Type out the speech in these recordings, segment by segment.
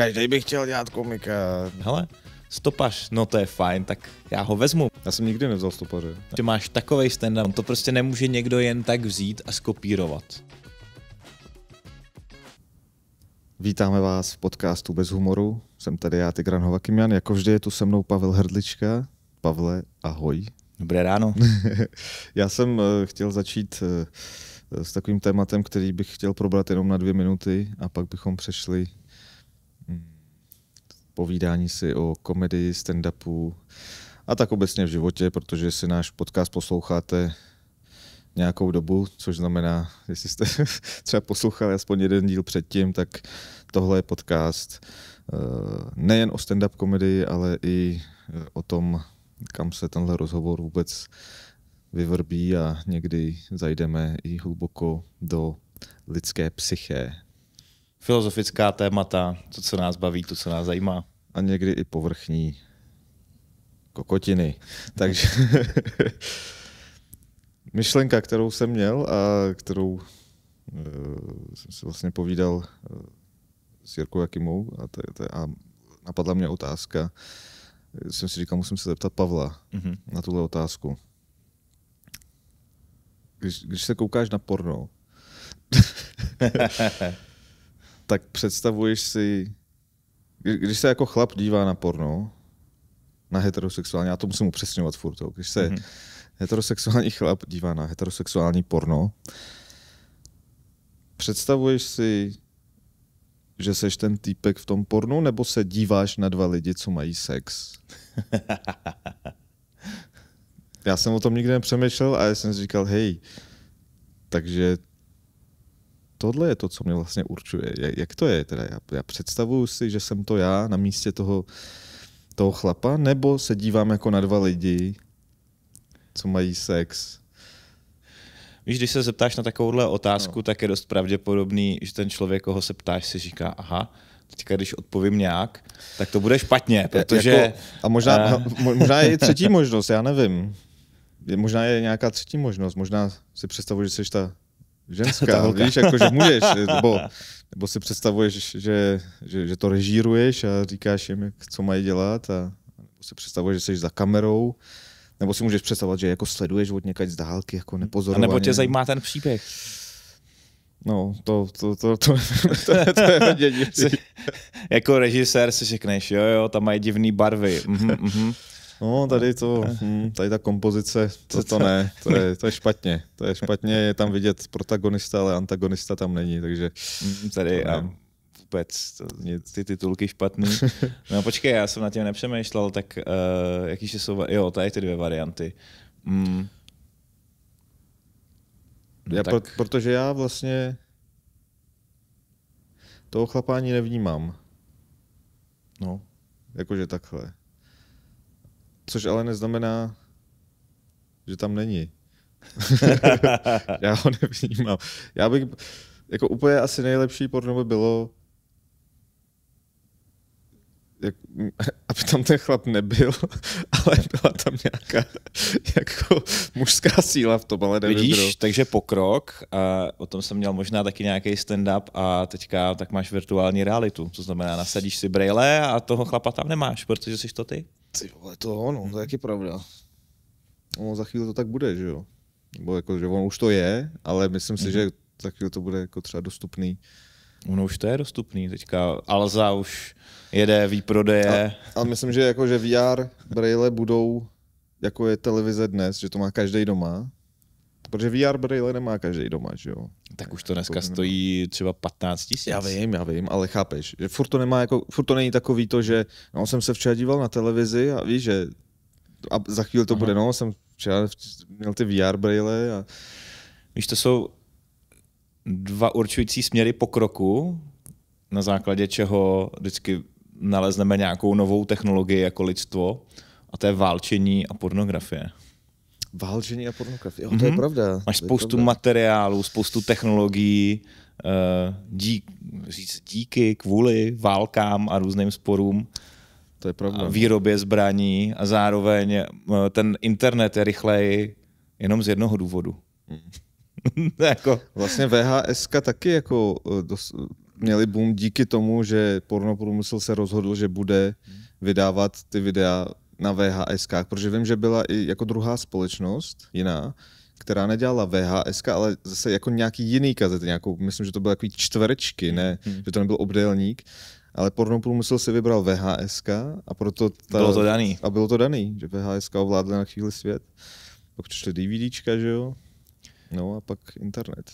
Každý by chtěl dělat komika. Hele, stopař, no to je fajn, tak já ho vezmu. Já jsem nikdy nevzal stopaře. Ty máš takový stand-up, to prostě nemůže někdo jen tak vzít a skopírovat. Vítáme vás v podcastu Bez humoru. Jsem tady já, Tigran Hovakimian. Jako vždy je tu se mnou Pavel Hrdlička. Pavle, ahoj. Dobré ráno. já jsem eh, chtěl začít eh, s takovým tématem, který bych chtěl probrat jenom na dvě minuty a pak bychom přešli povídání si o komedii, stand-upu a tak obecně v životě, protože si náš podcast posloucháte nějakou dobu, což znamená, jestli jste třeba poslouchali aspoň jeden díl předtím, tak tohle je podcast eh, nejen o stand-up komedii, ale i eh, o tom, kam se tenhle rozhovor vůbec vyvrbí a někdy zajdeme i hluboko do lidské psyché. Filozofická témata, to, co nás baví, to, co nás zajímá a někdy i povrchní kokotiny. Mhm. Takže myšlenka, kterou jsem měl a kterou uh, jsem si vlastně povídal uh, s Jirkou Jakimou a, t- t- a napadla mě otázka, jsem si říkal, musím se zeptat Pavla mm-hmm. na tuhle otázku. Když, když se koukáš na porno, tak představuješ si když se jako chlap dívá na porno, na heterosexuální, já to musím upřesňovat furt, jo. když se mm-hmm. heterosexuální chlap dívá na heterosexuální porno, představuješ si, že seš ten týpek v tom pornu, nebo se díváš na dva lidi, co mají sex? já jsem o tom nikdy nepřemýšlel a já jsem si říkal, hej, takže tohle je to, co mě vlastně určuje. Jak to je? Teda já, já představuju si, že jsem to já na místě toho, toho chlapa, nebo se dívám jako na dva lidi, co mají sex. Víš, když se zeptáš na takovouhle otázku, no. tak je dost pravděpodobný, že ten člověk, koho se ptáš, si říká, aha, teďka když odpovím nějak, tak to bude špatně, protože... Jako, a možná, uh... možná je třetí možnost, já nevím. možná je nějaká třetí možnost, možná si představuji, že jsi ta ženská, víš, jako, že můžeš, nebo, nebo si představuješ, že, že, že to režíruješ a říkáš jim, jak, co mají dělat a nebo si představuješ, že jsi za kamerou, nebo si můžeš představovat, že jako sleduješ od někaď z dálky, jako nepozorovaně. A nebo tě zajímá ten příběh. No, to, to, to, to, to, to je hodně Jako režisér si řekneš, jo, jo, tam mají divné barvy. Mm-hmm, mm-hmm. No, tady to, hm, tady ta kompozice, to, to ne, to je, to je špatně. To je špatně, je tam vidět protagonista, ale antagonista tam není, takže... Mm, tady a vůbec, to, ty titulky špatný. No počkej, já jsem na tím nepřemýšlel, tak uh, jaký jsou, jo, tady ty dvě varianty. Mm. No, já tak... pro, protože já vlastně toho chlapání nevnímám. No. Jakože takhle což ale neznamená, že tam není. Já ho nevnímám. Já bych, jako úplně asi nejlepší porno by bylo, jak, aby tam ten chlap nebyl, ale byla tam nějaká jako mužská síla v tom, ale nevím, Vidíš, kdo. takže pokrok, a o tom jsem měl možná taky nějaký stand-up a teďka tak máš virtuální realitu, to znamená nasadíš si brejle a toho chlapa tam nemáš, protože jsi to ty. Ty vole, to ono, to jak je pravda. Ono za chvíli to tak bude, že jo? Nebo jako, že on už to je, ale myslím si, mm-hmm. že za chvíli to bude jako třeba dostupný. Ono už to je dostupný teďka. Alza už jede výprodeje. A, myslím, že jako, že VR braille budou jako je televize dnes, že to má každý doma, Protože VR brýle nemá každý doma, že jo? Tak už to dneska stojí třeba 15 tisíc. Já vím, já vím, ale chápeš, že furt to, nemá jako, furt to není takový to, že no, jsem se včera díval na televizi a víš, že a za chvíli to Aha. bude, no, jsem včera měl ty VR brýle a... Víš, to jsou dva určující směry pokroku, na základě čeho vždycky nalezneme nějakou novou technologii jako lidstvo a to je válčení a pornografie. Válčení a pornografie. Jo, mm-hmm. to je mhm. pravda. Máš to spoustu pravda. materiálů, spoustu technologií, eh, dík, říct díky, kvůli válkám a různým sporům. To je pravda. A výrobě zbraní a zároveň eh, ten internet je rychleji jenom z jednoho důvodu. Mm. jako... Vlastně VHS taky jako eh, dos, měli boom díky tomu, že pornoprůmysl se rozhodl, že bude mhm. vydávat ty videa na VHS, protože vím, že byla i jako druhá společnost jiná, která nedělala VHS, ale zase jako nějaký jiný kazet, nějakou, myslím, že to byly takový čtverečky, ne, hmm. že to nebyl obdélník, ale pornoprůmysl si vybral VHS a proto ta, bylo to daný. A bylo to daný, že VHS ovládla na chvíli svět. Pak přišly DVDčka, že jo? No a pak internet.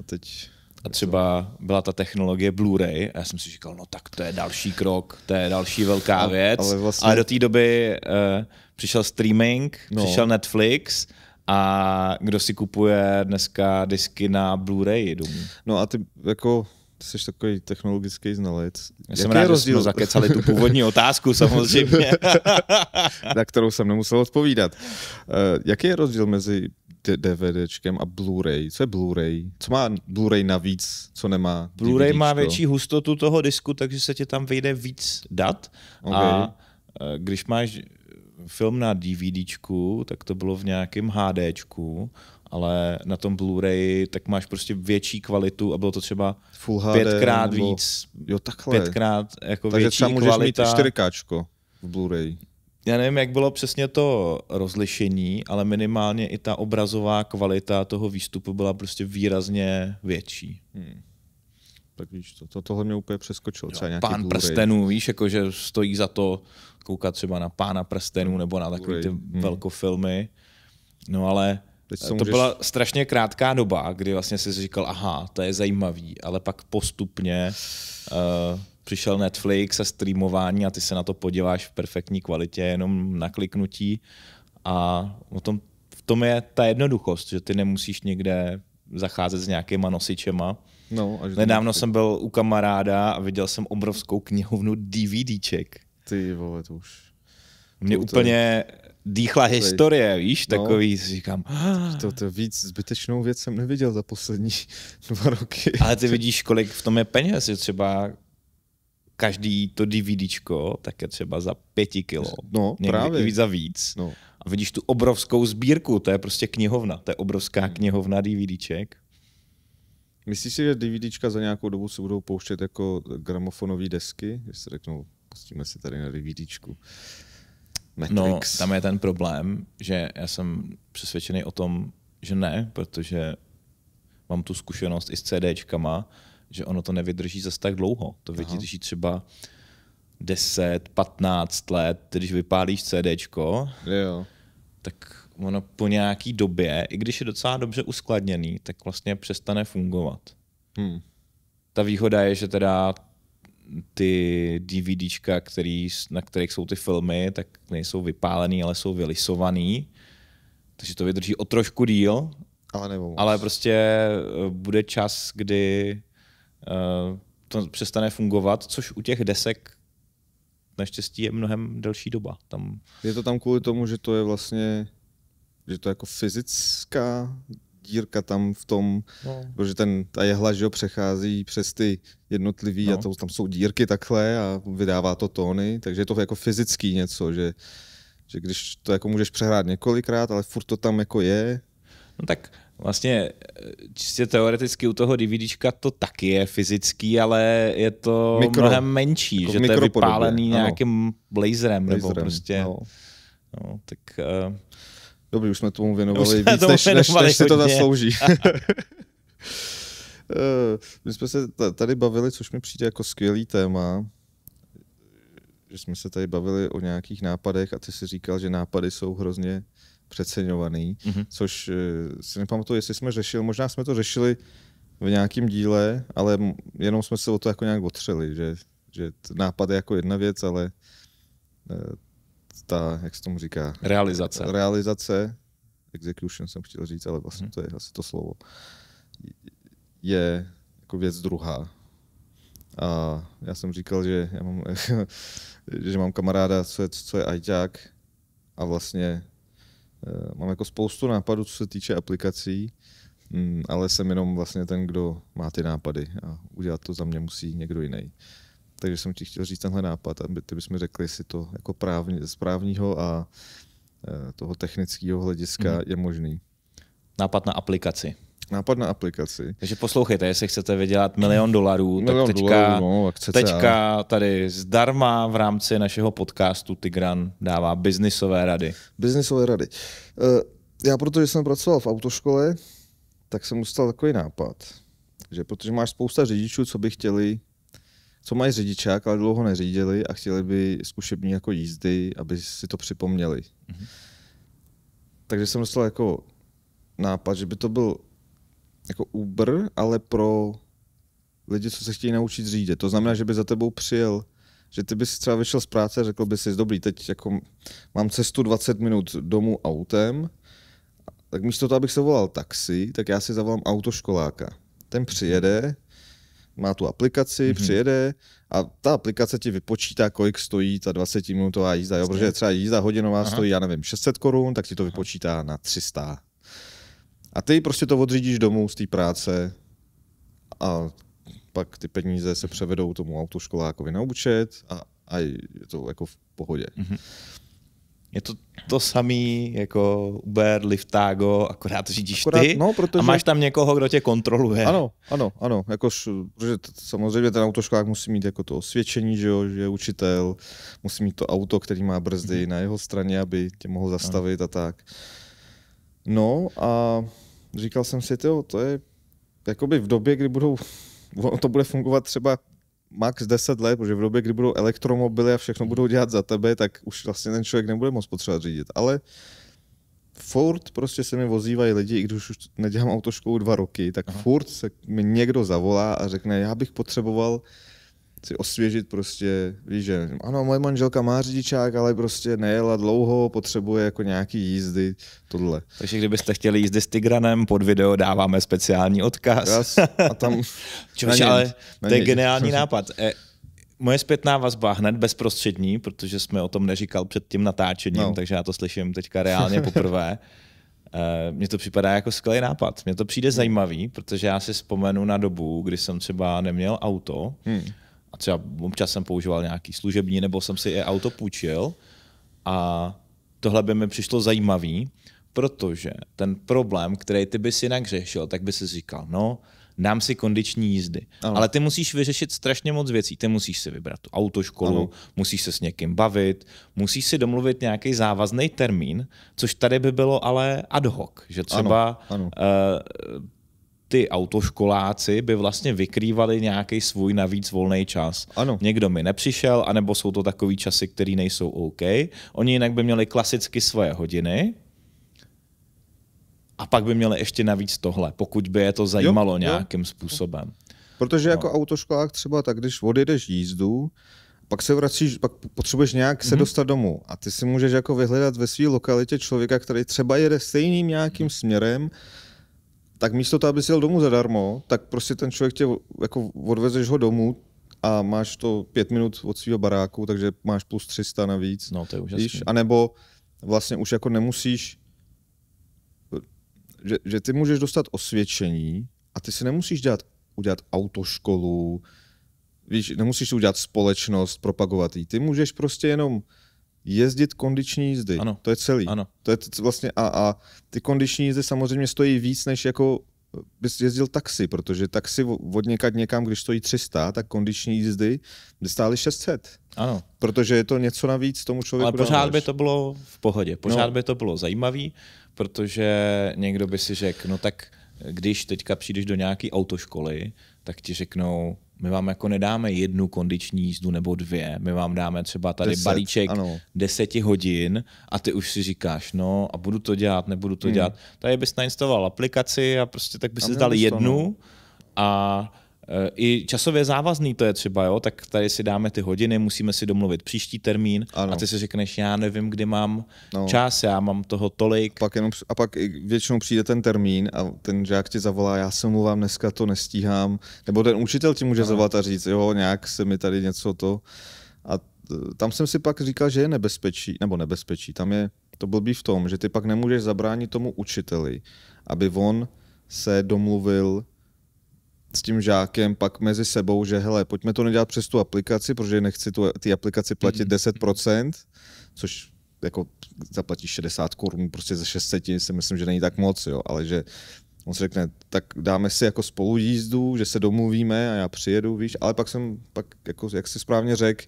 A teď a třeba byla ta technologie Blu-ray a já jsem si říkal, no tak to je další krok, to je další velká věc. A, ale, vlastně... ale do té doby uh, přišel streaming, no. přišel Netflix a kdo si kupuje dneska disky na Blu-ray domů? No a ty jako jsi takový technologický znalec. Já Jaký jsem rád, rozdíl? že jsme zakecali tu původní otázku samozřejmě. Na kterou jsem nemusel odpovídat. Eh, jaký je rozdíl mezi DVDčkem a Blu-ray. Co je Blu-ray? Co má Blu-ray navíc, co nemá DVDčko? Blu-ray má větší hustotu toho disku, takže se ti tam vejde víc dat. Okay. A e, když máš film na DVDčku, tak to bylo v nějakém HDčku, ale na tom Blu-ray tak máš prostě větší kvalitu a bylo to třeba Full HD, pětkrát nebo... víc. Jo, takhle. Pětkrát jako Takže větší třeba můžeš kvalita. mít 4 v Blu-ray já nevím, jak bylo přesně to rozlišení, ale minimálně i ta obrazová kvalita toho výstupu byla prostě výrazně větší. Hmm. Tak víš, to, to, tohle mě úplně přeskočilo. nějaký pán prstenů, víš, jakože stojí za to koukat třeba na pána prstenů nebo na takové ty hmm. velkofilmy. No ale Teď eh, to můžeš... byla strašně krátká doba, kdy vlastně jsi říkal, aha, to je zajímavý, ale pak postupně uh, přišel Netflix a streamování a ty se na to podíváš v perfektní kvalitě, jenom na kliknutí. A o tom, v tom je ta jednoduchost, že ty nemusíš někde zacházet s nějakýma nosičema. No, až Nedávno jsem byl u kamaráda a viděl jsem obrovskou knihovnu DVDček. Ty vole, to už... Mě to, úplně to... dýchla historie, víš, no, takový, říkám... Ah. To, to víc zbytečnou věc jsem neviděl za poslední dva roky. Ale ty vidíš, kolik v tom je peněz, je třeba každý to DVDčko, tak je třeba za pěti kilo. No, Někdy právě. I za víc. No. A vidíš tu obrovskou sbírku, to je prostě knihovna, to je obrovská hmm. knihovna DVDček. Myslíš si, že DVDčka za nějakou dobu se budou pouštět jako gramofonové desky? Když se řeknou, pustíme si tady na DVDčku. No, Matrix. No, tam je ten problém, že já jsem přesvědčený o tom, že ne, protože mám tu zkušenost i s CDčkama, že ono to nevydrží zase tak dlouho. To vydrží třeba 10, 15 let, když vypálíš CD, jo. tak ono po nějaký době, i když je docela dobře uskladněný, tak vlastně přestane fungovat. Hmm. Ta výhoda je, že teda ty DVDčka, který, na kterých jsou ty filmy, tak nejsou vypálený, ale jsou vylisovaný. Takže to vydrží o trošku díl. Ale nebo Ale prostě eh, bude čas, kdy Eh, to přestane fungovat, což u těch desek naštěstí je mnohem delší doba. Tam... Je to tam kvůli tomu, že to je vlastně, že to je jako fyzická dírka tam v tom, no. protože ten, ta jehla že jo, přechází přes ty jednotlivý no. a to, tam jsou dírky takhle a vydává to tóny, takže je to jako fyzický něco, že, že když to jako můžeš přehrát několikrát, ale furt to tam jako je. No tak Vlastně eh, čistě teoreticky u toho DVDčka to taky je fyzický, ale je to Mikro, mnohem menší, jako že to je vypálený ano. nějakým blazerem, blazerem nebo prostě... No. No, tak... Uh, eh, Dobrý, už jsme tomu věnovali jsme víc, tomu než, věnovali než, než si to zaslouží. Eh, my jsme se tady bavili, což mi přijde jako skvělý téma, že jsme se tady bavili o nějakých nápadech a ty si říkal, že nápady jsou hrozně přeceňovaný, mm-hmm. což eh, si nepamatuju, jestli jsme řešili, možná jsme to řešili v nějakém díle, ale jenom jsme se o to jako nějak otřeli, že, že nápad je jako jedna věc, ale eh, ta, jak se tomu říká? Realizace. Eh, realizace, execution jsem chtěl říct, ale vlastně mm-hmm. to je asi to slovo, je jako věc druhá. A já jsem říkal, že, já mám, že mám kamaráda, co je, co je ajťák a vlastně Eh, mám jako spoustu nápadů, co se týče aplikací, mm, ale jsem jenom vlastně ten, kdo má ty nápady a udělat to za mě musí někdo jiný. Takže jsem ti chtěl říct tenhle nápad, aby ty bys mi řekl, jestli to jako právní, z právního a eh, toho technického hlediska mm. je možný. Nápad na aplikaci nápad na aplikaci. Takže poslouchejte, jestli chcete vydělat milion dolarů, milion tak teďka, dolarů, no, teďka tady zdarma v rámci našeho podcastu Tigran dává biznisové rady. Biznisové rady. Eh, já protože jsem pracoval v autoškole, tak jsem dostal takový nápad, že protože máš spousta řidičů, co by chtěli co mají řidičák, ale dlouho neřídili a chtěli by zkušební jako jízdy, aby si to připomněli. Mm-hmm. Takže jsem dostal jako nápad, že by to byl jako Uber, ale pro lidi, co se chtějí naučit řídit. To znamená, že by za tebou přijel, že ty bys třeba vyšel z práce a řekl bys si, dobrý, teď jako mám cestu 20 minut domů autem, tak místo toho, abych se volal taxi, tak já si zavolám autoškoláka. Ten přijede, má tu aplikaci, mm-hmm. přijede a ta aplikace ti vypočítá, kolik stojí ta 20-minutová jízda. Jo? Protože třeba jízda hodinová Aha. stojí, já nevím, 600 korun, tak ti to vypočítá na 300 a ty prostě to odřídíš domů z té práce a pak ty peníze se převedou tomu autoškolákovi na účet a, a je to jako v pohodě. Mm-hmm. Je to to samý jako Uber, Liftago, akorát řídíš akorát, ty no, protože... a máš tam někoho, kdo tě kontroluje. Ano, ano, ano. Jakož, protože t- samozřejmě ten autoškolák musí mít jako to osvědčení, že, jo, že je učitel, musí mít to auto, který má brzdy mm-hmm. na jeho straně, aby tě mohl zastavit ano. a tak. No a říkal jsem si, tyjo, to je jakoby v době, kdy budou, to bude fungovat třeba max 10 let, protože v době, kdy budou elektromobily a všechno budou dělat za tebe, tak už vlastně ten člověk nebude moc potřebovat řídit. Ale furt prostě se mi vozívají lidi, i když už nedělám autoškolu dva roky, tak Aha. furt se mi někdo zavolá a řekne, já bych potřeboval si osvěžit prostě, víš, že ano, moje manželka má řidičák, ale prostě nejela dlouho, potřebuje jako nějaký jízdy, tohle. Takže kdybyste chtěli jízdy s Tigranem, pod video dáváme speciální odkaz. Jas, a tam... Čož, ale to je geniální nápad. E, moje zpětná vazba hned bezprostřední, protože jsme o tom neříkal před tím natáčením, no. takže já to slyším teďka reálně poprvé. Uh, mně to připadá jako skvělý nápad. Mně to přijde zajímavý, protože já si vzpomenu na dobu, kdy jsem třeba neměl auto hmm. A třeba občas jsem používal nějaký služební, nebo jsem si i auto půjčil. A tohle by mi přišlo zajímavý, protože ten problém, který ty bys jinak řešil, tak by si říkal, no, dám si kondiční jízdy. Ano. Ale ty musíš vyřešit strašně moc věcí. Ty musíš si vybrat tu autoškolu, ano. musíš se s někým bavit, musíš si domluvit nějaký závazný termín, což tady by bylo ale ad hoc, že třeba ano. Ano. Uh, ty autoškoláci by vlastně vykrývali nějaký svůj navíc volný čas. Ano. Někdo mi nepřišel, anebo jsou to takový časy, které nejsou OK. Oni jinak by měli klasicky svoje hodiny, a pak by měli ještě navíc tohle, pokud by je to zajímalo jo, nějakým způsobem. Protože no. jako autoškolák třeba, tak když odjedeš jízdu, pak se vracíš, pak potřebuješ nějak mm-hmm. se mhm. dostat domů a ty si můžeš jako vyhledat ve své lokalitě člověka, který třeba jede stejným nějakým mhm. směrem, tak místo toho, aby jel domů zadarmo, tak prostě ten člověk tě jako odvezeš ho domů a máš to pět minut od svého baráku, takže máš plus 300 navíc. No to je úžasný. Víš? A nebo vlastně už jako nemusíš, že, že ty můžeš dostat osvědčení a ty si nemusíš dělat, udělat autoškolu, víš, nemusíš udělat společnost, propagovat ji. Ty můžeš prostě jenom jezdit kondiční jízdy. Ano. To je celý. Ano. To je to vlastně a, a ty kondiční jízdy samozřejmě stojí víc, než jako bys jezdil taxi, protože taxi od někad někam, když stojí 300, tak kondiční jízdy by stály 600. Ano. Protože je to něco navíc tomu člověku. Ale pořád by to bylo v pohodě, pořád no. by to bylo zajímavý, protože někdo by si řekl, no tak když teďka přijdeš do nějaké autoškoly, tak ti řeknou, my vám jako nedáme jednu kondiční jízdu nebo dvě, my vám dáme třeba tady Deset, balíček ano. deseti hodin a ty už si říkáš, no a budu to dělat, nebudu to hmm. dělat. Tady bys nainstaloval aplikaci a prostě tak bys si dal no. jednu a i časově závazný to je třeba, jo? tak tady si dáme ty hodiny, musíme si domluvit příští termín ano. a ty si řekneš, já nevím, kdy mám no. čas, já mám toho tolik. A pak, jenom, a pak většinou přijde ten termín a ten žák ti zavolá, já se mluvám, dneska to nestíhám, nebo ten učitel ti může ano. zavolat a říct, jo, nějak se mi tady něco to. A e, tam jsem si pak říkal, že je nebezpečí, nebo nebezpečí, tam je to blbý v tom, že ty pak nemůžeš zabránit tomu učiteli, aby on se domluvil s tím žákem pak mezi sebou, že hele, pojďme to nedělat přes tu aplikaci, protože nechci tu, ty aplikaci platit 10%, mm-hmm. což jako zaplatíš 60 korun, prostě ze 600 si myslím, že není tak moc, jo, ale že on si řekne, tak dáme si jako spolu jízdu, že se domluvíme a já přijedu, víš, ale pak jsem, pak jako, jak si správně řekl,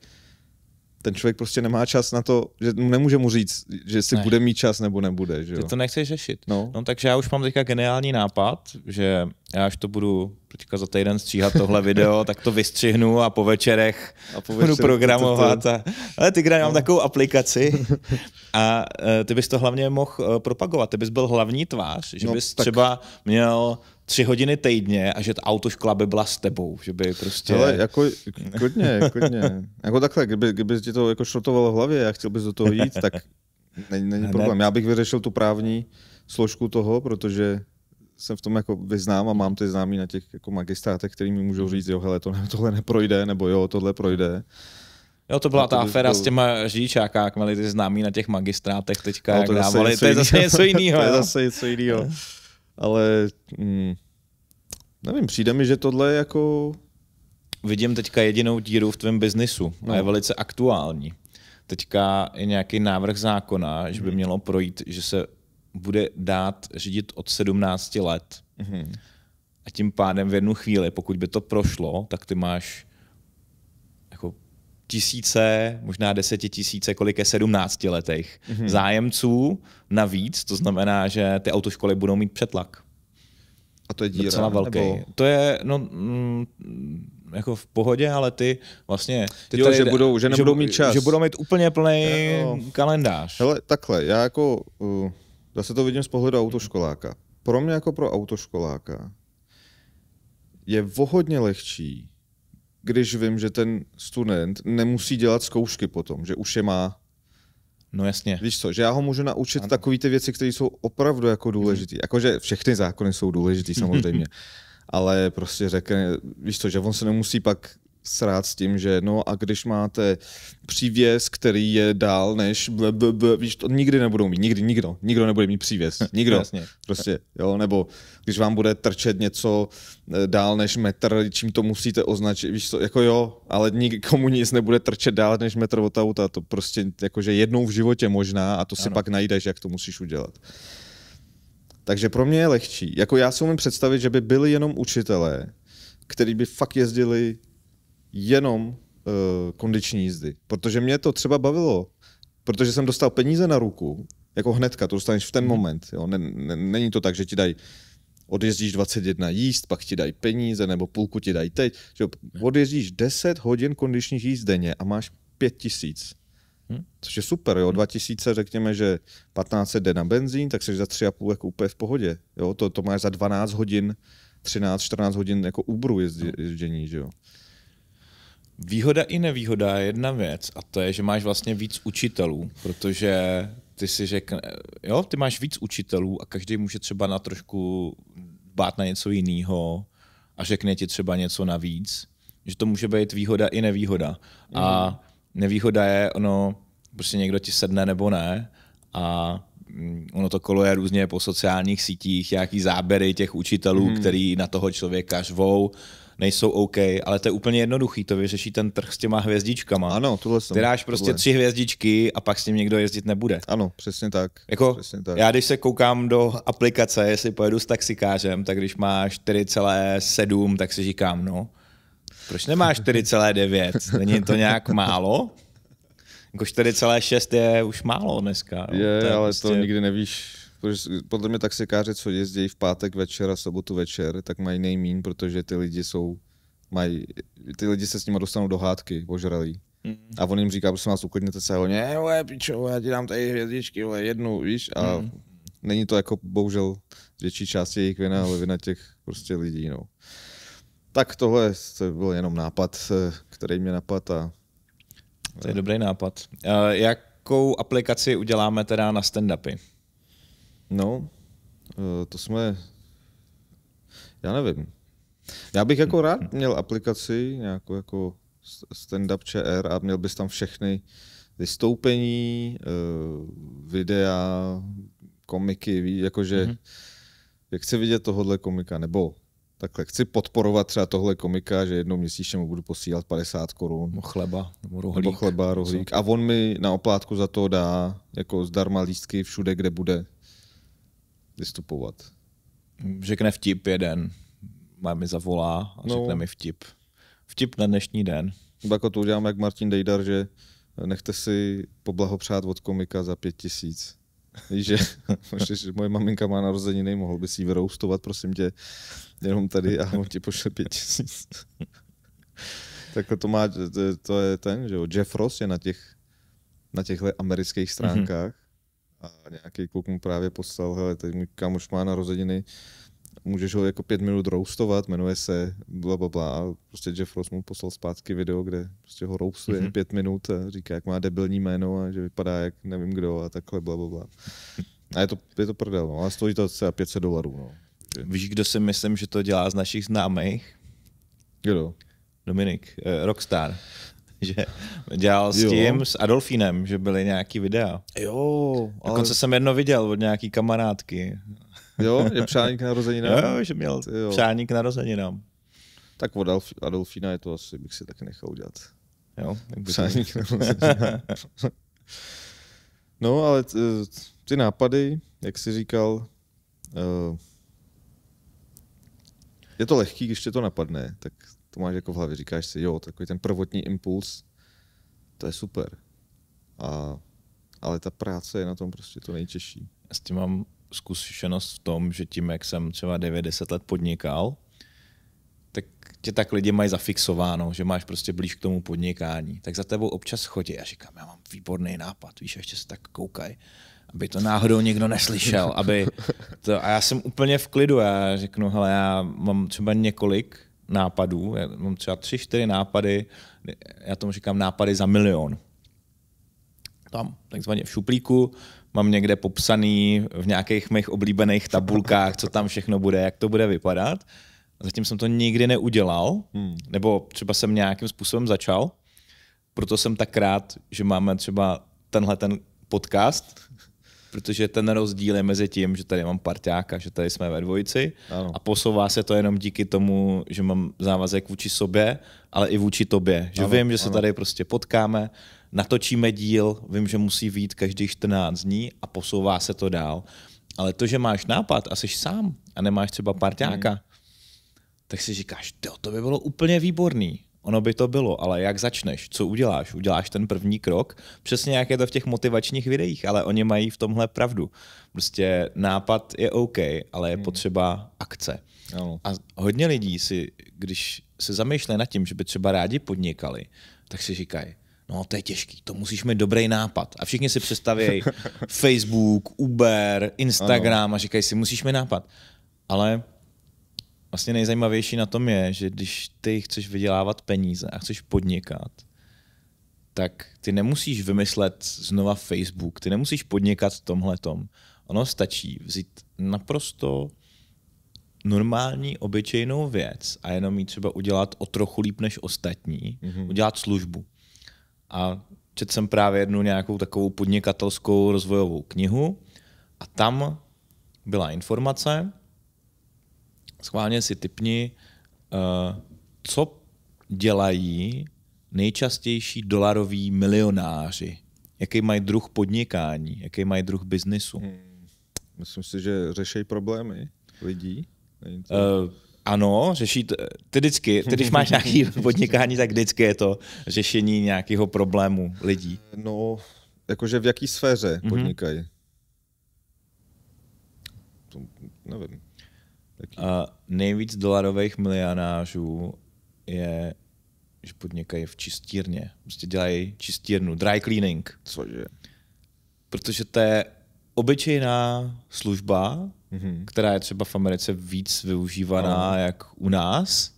ten člověk prostě nemá čas na to, že nemůže mu říct, že si ne. bude mít čas nebo nebude. Že jo? Ty to nechceš řešit. No. no takže já už mám teďka geniální nápad, že já až to budu teďka za týden stříhat tohle video, tak to vystřihnu a po večerech a po večer, budu programovat. To to... A, ale ty, kde no. mám takovou aplikaci a eh, ty bys to hlavně mohl eh, propagovat. Ty bys byl hlavní tvář, že no, bys tak... třeba měl tři hodiny týdně a že ta autoškola by byla s tebou, že by prostě... Ale jako, klidně, klidně. jako takhle, kdyby, kdyby ti to jako šrotovalo v hlavě a chtěl bys do toho jít, tak není, není problém. Já bych vyřešil tu právní složku toho, protože jsem v tom jako vyznám a mám ty známí na těch jako magistrátech, který mi můžou říct, jo, hele, to, tohle neprojde, nebo jo, tohle projde. Jo, to byla no, ta to aféra to... s těma řidičáky, jak měli ty známí na těch magistrátech teďka, no, to jak dávali, to je zase něco jiného. to je zase něco jiného ale mm, nevím, přijde mi, že tohle je jako... Vidím teďka jedinou díru v tvém biznisu no. a je velice aktuální. Teďka je nějaký návrh zákona, mm. že by mhm. mělo projít, že se bude dát řídit od 17 let. Mm. A tím pádem v jednu chvíli, pokud by to prošlo, tak ty máš tisíce, možná tisíce, kolik je sedmnáctiletých mm-hmm. zájemců navíc, to znamená, že ty autoškoly budou mít přetlak. A to je díra? Docela velký. Nebo... To je, no, mm, jako v pohodě, ale ty vlastně... Ty jo, to, že, budou, že nebudou že, mít čas. Že budou mít úplně plný no. kalendář. Hele, takhle, já jako... Uh, zase to vidím z pohledu autoškoláka. Pro mě jako pro autoškoláka je vohodně lehčí když vím, že ten student nemusí dělat zkoušky potom, že už je má. No jasně. Víš co, že já ho můžu naučit ano. takové ty věci, které jsou opravdu jako mhm. důležité. Jakože všechny zákony jsou důležité samozřejmě. ale prostě řekne, víš co, že on se nemusí pak srát s tím, že no a když máte přívěs, který je dál než b, b, b, víš, to nikdy nebudou mít, nikdy, nikdo, nikdo nebude mít přívěs, nikdo, Jasně. prostě, jo, nebo když vám bude trčet něco eh, dál než metr, čím to musíte označit, víš to, jako jo, ale nikomu nic nebude trčet dál než metr od auta, to prostě jakože jednou v životě možná a to si ano. pak najdeš, jak to musíš udělat. Takže pro mě je lehčí. Jako já si umím představit, že by byli jenom učitelé, který by fakt jezdili jenom uh, kondiční jízdy. Protože mě to třeba bavilo, protože jsem dostal peníze na ruku, jako hnedka, to dostaneš v ten hmm. moment. Jo. Nen, nen, není to tak, že ti dají odjezdíš 21 jíst, pak ti dají peníze, nebo půlku ti dají teď. Že hmm. odjezdíš 10 hodin kondičních jízd denně a máš 5 tisíc. Hmm. Což je super, jo, 2000, řekněme, že 15 jde na benzín, tak jsi za 3,5 jako úplně v pohodě. Jo, to, to máš za 12 hodin, 13, 14 hodin jako úbru no. jezdění, že jo. Výhoda i nevýhoda je jedna věc a to je, že máš vlastně víc učitelů, protože ty si řekne, jo, ty máš víc učitelů a každý může třeba na trošku bát na něco jiného a řekne ti třeba něco navíc, že to může být výhoda i nevýhoda. Mm. A mhm. nevýhoda je, ono, prostě někdo ti sedne nebo ne a mm, ono to koluje různě po sociálních sítích, nějaký záběry těch učitelů, mm. který na toho člověka žvou nejsou OK, ale to je úplně jednoduchý, to vyřeší ten trh s těma hvězdičkama. Ano, tohle jsem. Ty dáš prostě tohle. tři hvězdičky a pak s ním někdo jezdit nebude. Ano, přesně tak. Jako, přesně tak. já když se koukám do aplikace, jestli pojedu s taxikářem, tak když má 4,7, tak si říkám, no, proč nemá 4,9? Není to nějak málo? Jako 4,6 je už málo dneska. Jo? Je, to je ale prostě... to nikdy nevíš, protože podle mě taxikáři, co jezdí v pátek večer a sobotu večer, tak mají nejmín, protože ty lidi jsou, mají, ty lidi se s nimi dostanou do hádky, ožralí. Mm. A on jim říká, prosím vás, uklidněte se, a ne, pičo, já ti dám tady hvězdičky, vole, jednu, víš, a mm. není to jako, bohužel, větší část jejich vina, ale vina těch prostě lidí, no. Tak tohle to byl jenom nápad, eh, který mě napad a... To je dobrý nápad. Eh, jakou aplikaci uděláme teda na stand-upy? No, eh, to jsme, já nevím. Já bych jako rád měl aplikaci nějakou jako stand-up CR a měl bys tam všechny vystoupení, eh, videa, komiky, ví, jakože mm-hmm. jak chci vidět tohohle komika, nebo takhle, chci podporovat třeba tohle komika, že jednou měsíčně mu budu posílat 50 korun. Nebo chleba, nebo rohlík. Nebo chleba, rohlík. A on mi na oplátku za to dá jako zdarma lístky všude, kde bude vystupovat. Řekne vtip jeden, má mi zavolá a no. řekne mi vtip. Vtip na dnešní den. Jako to udělám jak Martin Dejdar, že nechte si poblahopřát od komika za pět tisíc. Víš, že, že moje maminka má narozeniny, mohl by si vyroustovat, prosím tě, jenom tady a on ti pošle pět tisíc. tak to má, to je ten, že jo, Jeff Ross je na těch, na těchhle amerických stránkách mhm a nějaký kluk mu právě poslal, hele, ten můj kamoš má narozeniny, můžeš ho jako pět minut roustovat, jmenuje se bla, bla, bla. A prostě Jeff Ross mu poslal zpátky video, kde prostě ho roustuje mm-hmm. pět minut a říká, jak má debilní jméno a že vypadá jak nevím kdo a takhle bla, bla, bla. A je to, je to prdel, no. A stojí to třeba 500 dolarů, no. Víš, kdo si myslím, že to dělá z našich známých? Kdo? Dominik, eh, Rockstar. že dělal s jo. tím, s Adolfínem, že byly nějaký videa. Jo. Ale... Dokonce jsem jedno viděl od nějaký kamarádky. Jo, je přání k narozeninám? Jo, že měl jo. přání k narozeninám. Tak od Adolfína je to asi, bych si taky nechal udělat. Jo, tak přání k no, ale ty nápady, jak jsi říkal, eh, je to lehký, když tě to napadne, tak to máš jako v hlavě, říkáš si, jo, takový ten prvotní impuls, to je super. A, ale ta práce je na tom prostě to nejtěžší. Já s tím mám zkušenost v tom, že tím, jak jsem třeba 90 let podnikal, tak tě tak lidi mají zafixováno, že máš prostě blíž k tomu podnikání. Tak za tebou občas chodí a říkám, já mám výborný nápad, víš, ještě se tak koukaj, aby to náhodou někdo neslyšel. Aby to, a já jsem úplně v klidu, já řeknu, hele, já mám třeba několik nápadů, já mám třeba tři, čtyři nápady, já tomu říkám nápady za milion. Tam, takzvaně v šuplíku, mám někde popsaný v nějakých mých oblíbených tabulkách, co tam všechno bude, jak to bude vypadat. Zatím jsem to nikdy neudělal, hmm. nebo třeba jsem nějakým způsobem začal. Proto jsem tak rád, že máme třeba tenhle ten podcast, protože ten rozdíl je mezi tím, že tady mám parťáka, že tady jsme ve dvojici ano. a posouvá se to jenom díky tomu, že mám závazek vůči sobě, ale i vůči tobě. Že ano, vím, že se ano. tady prostě potkáme, natočíme díl, vím, že musí vít každý 14 dní a posouvá se to dál. Ale to, že máš nápad a jsi sám a nemáš třeba parťáka, hmm. tak si říkáš, to by bylo úplně výborný. Ono by to bylo, ale jak začneš? Co uděláš? Uděláš ten první krok? Přesně jak je to v těch motivačních videích, ale oni mají v tomhle pravdu. Prostě nápad je OK, ale je mhm. potřeba akce. Ano. A hodně lidí si, když se zamýšlejí nad tím, že by třeba rádi podnikali, tak si říkají, no to je těžký, to musíš mít dobrý nápad. A všichni si představějí Facebook, Uber, Instagram ano. a říkají si, musíš mít nápad. Ale vlastně nejzajímavější na tom je, že když ty chceš vydělávat peníze a chceš podnikat, tak ty nemusíš vymyslet znova Facebook, ty nemusíš podnikat v tomhle tom. Ono stačí vzít naprosto normální, obyčejnou věc a jenom ji třeba udělat o trochu líp než ostatní, mm-hmm. udělat službu. A četl jsem právě jednu nějakou takovou podnikatelskou rozvojovou knihu a tam byla informace, schválně si typni, uh, co dělají nejčastější dolaroví milionáři? Jaký mají druh podnikání? Jaký mají druh biznisu? Hmm. Myslím si, že řeší problémy lidí. Uh, ano, řeší, t- ty vždycky, ty když máš nějaký podnikání, tak vždycky je to řešení nějakého problému lidí. No, jakože v jaký sféře mhm. podnikají? Mm-hmm. To nevím. Taky. A nejvíc dolarových milionářů je, že podnikají v čistírně. Prostě dělají čistírnu, dry cleaning. Cože? Protože to je obyčejná služba, mm-hmm. která je třeba v Americe víc využívaná no. jak u nás.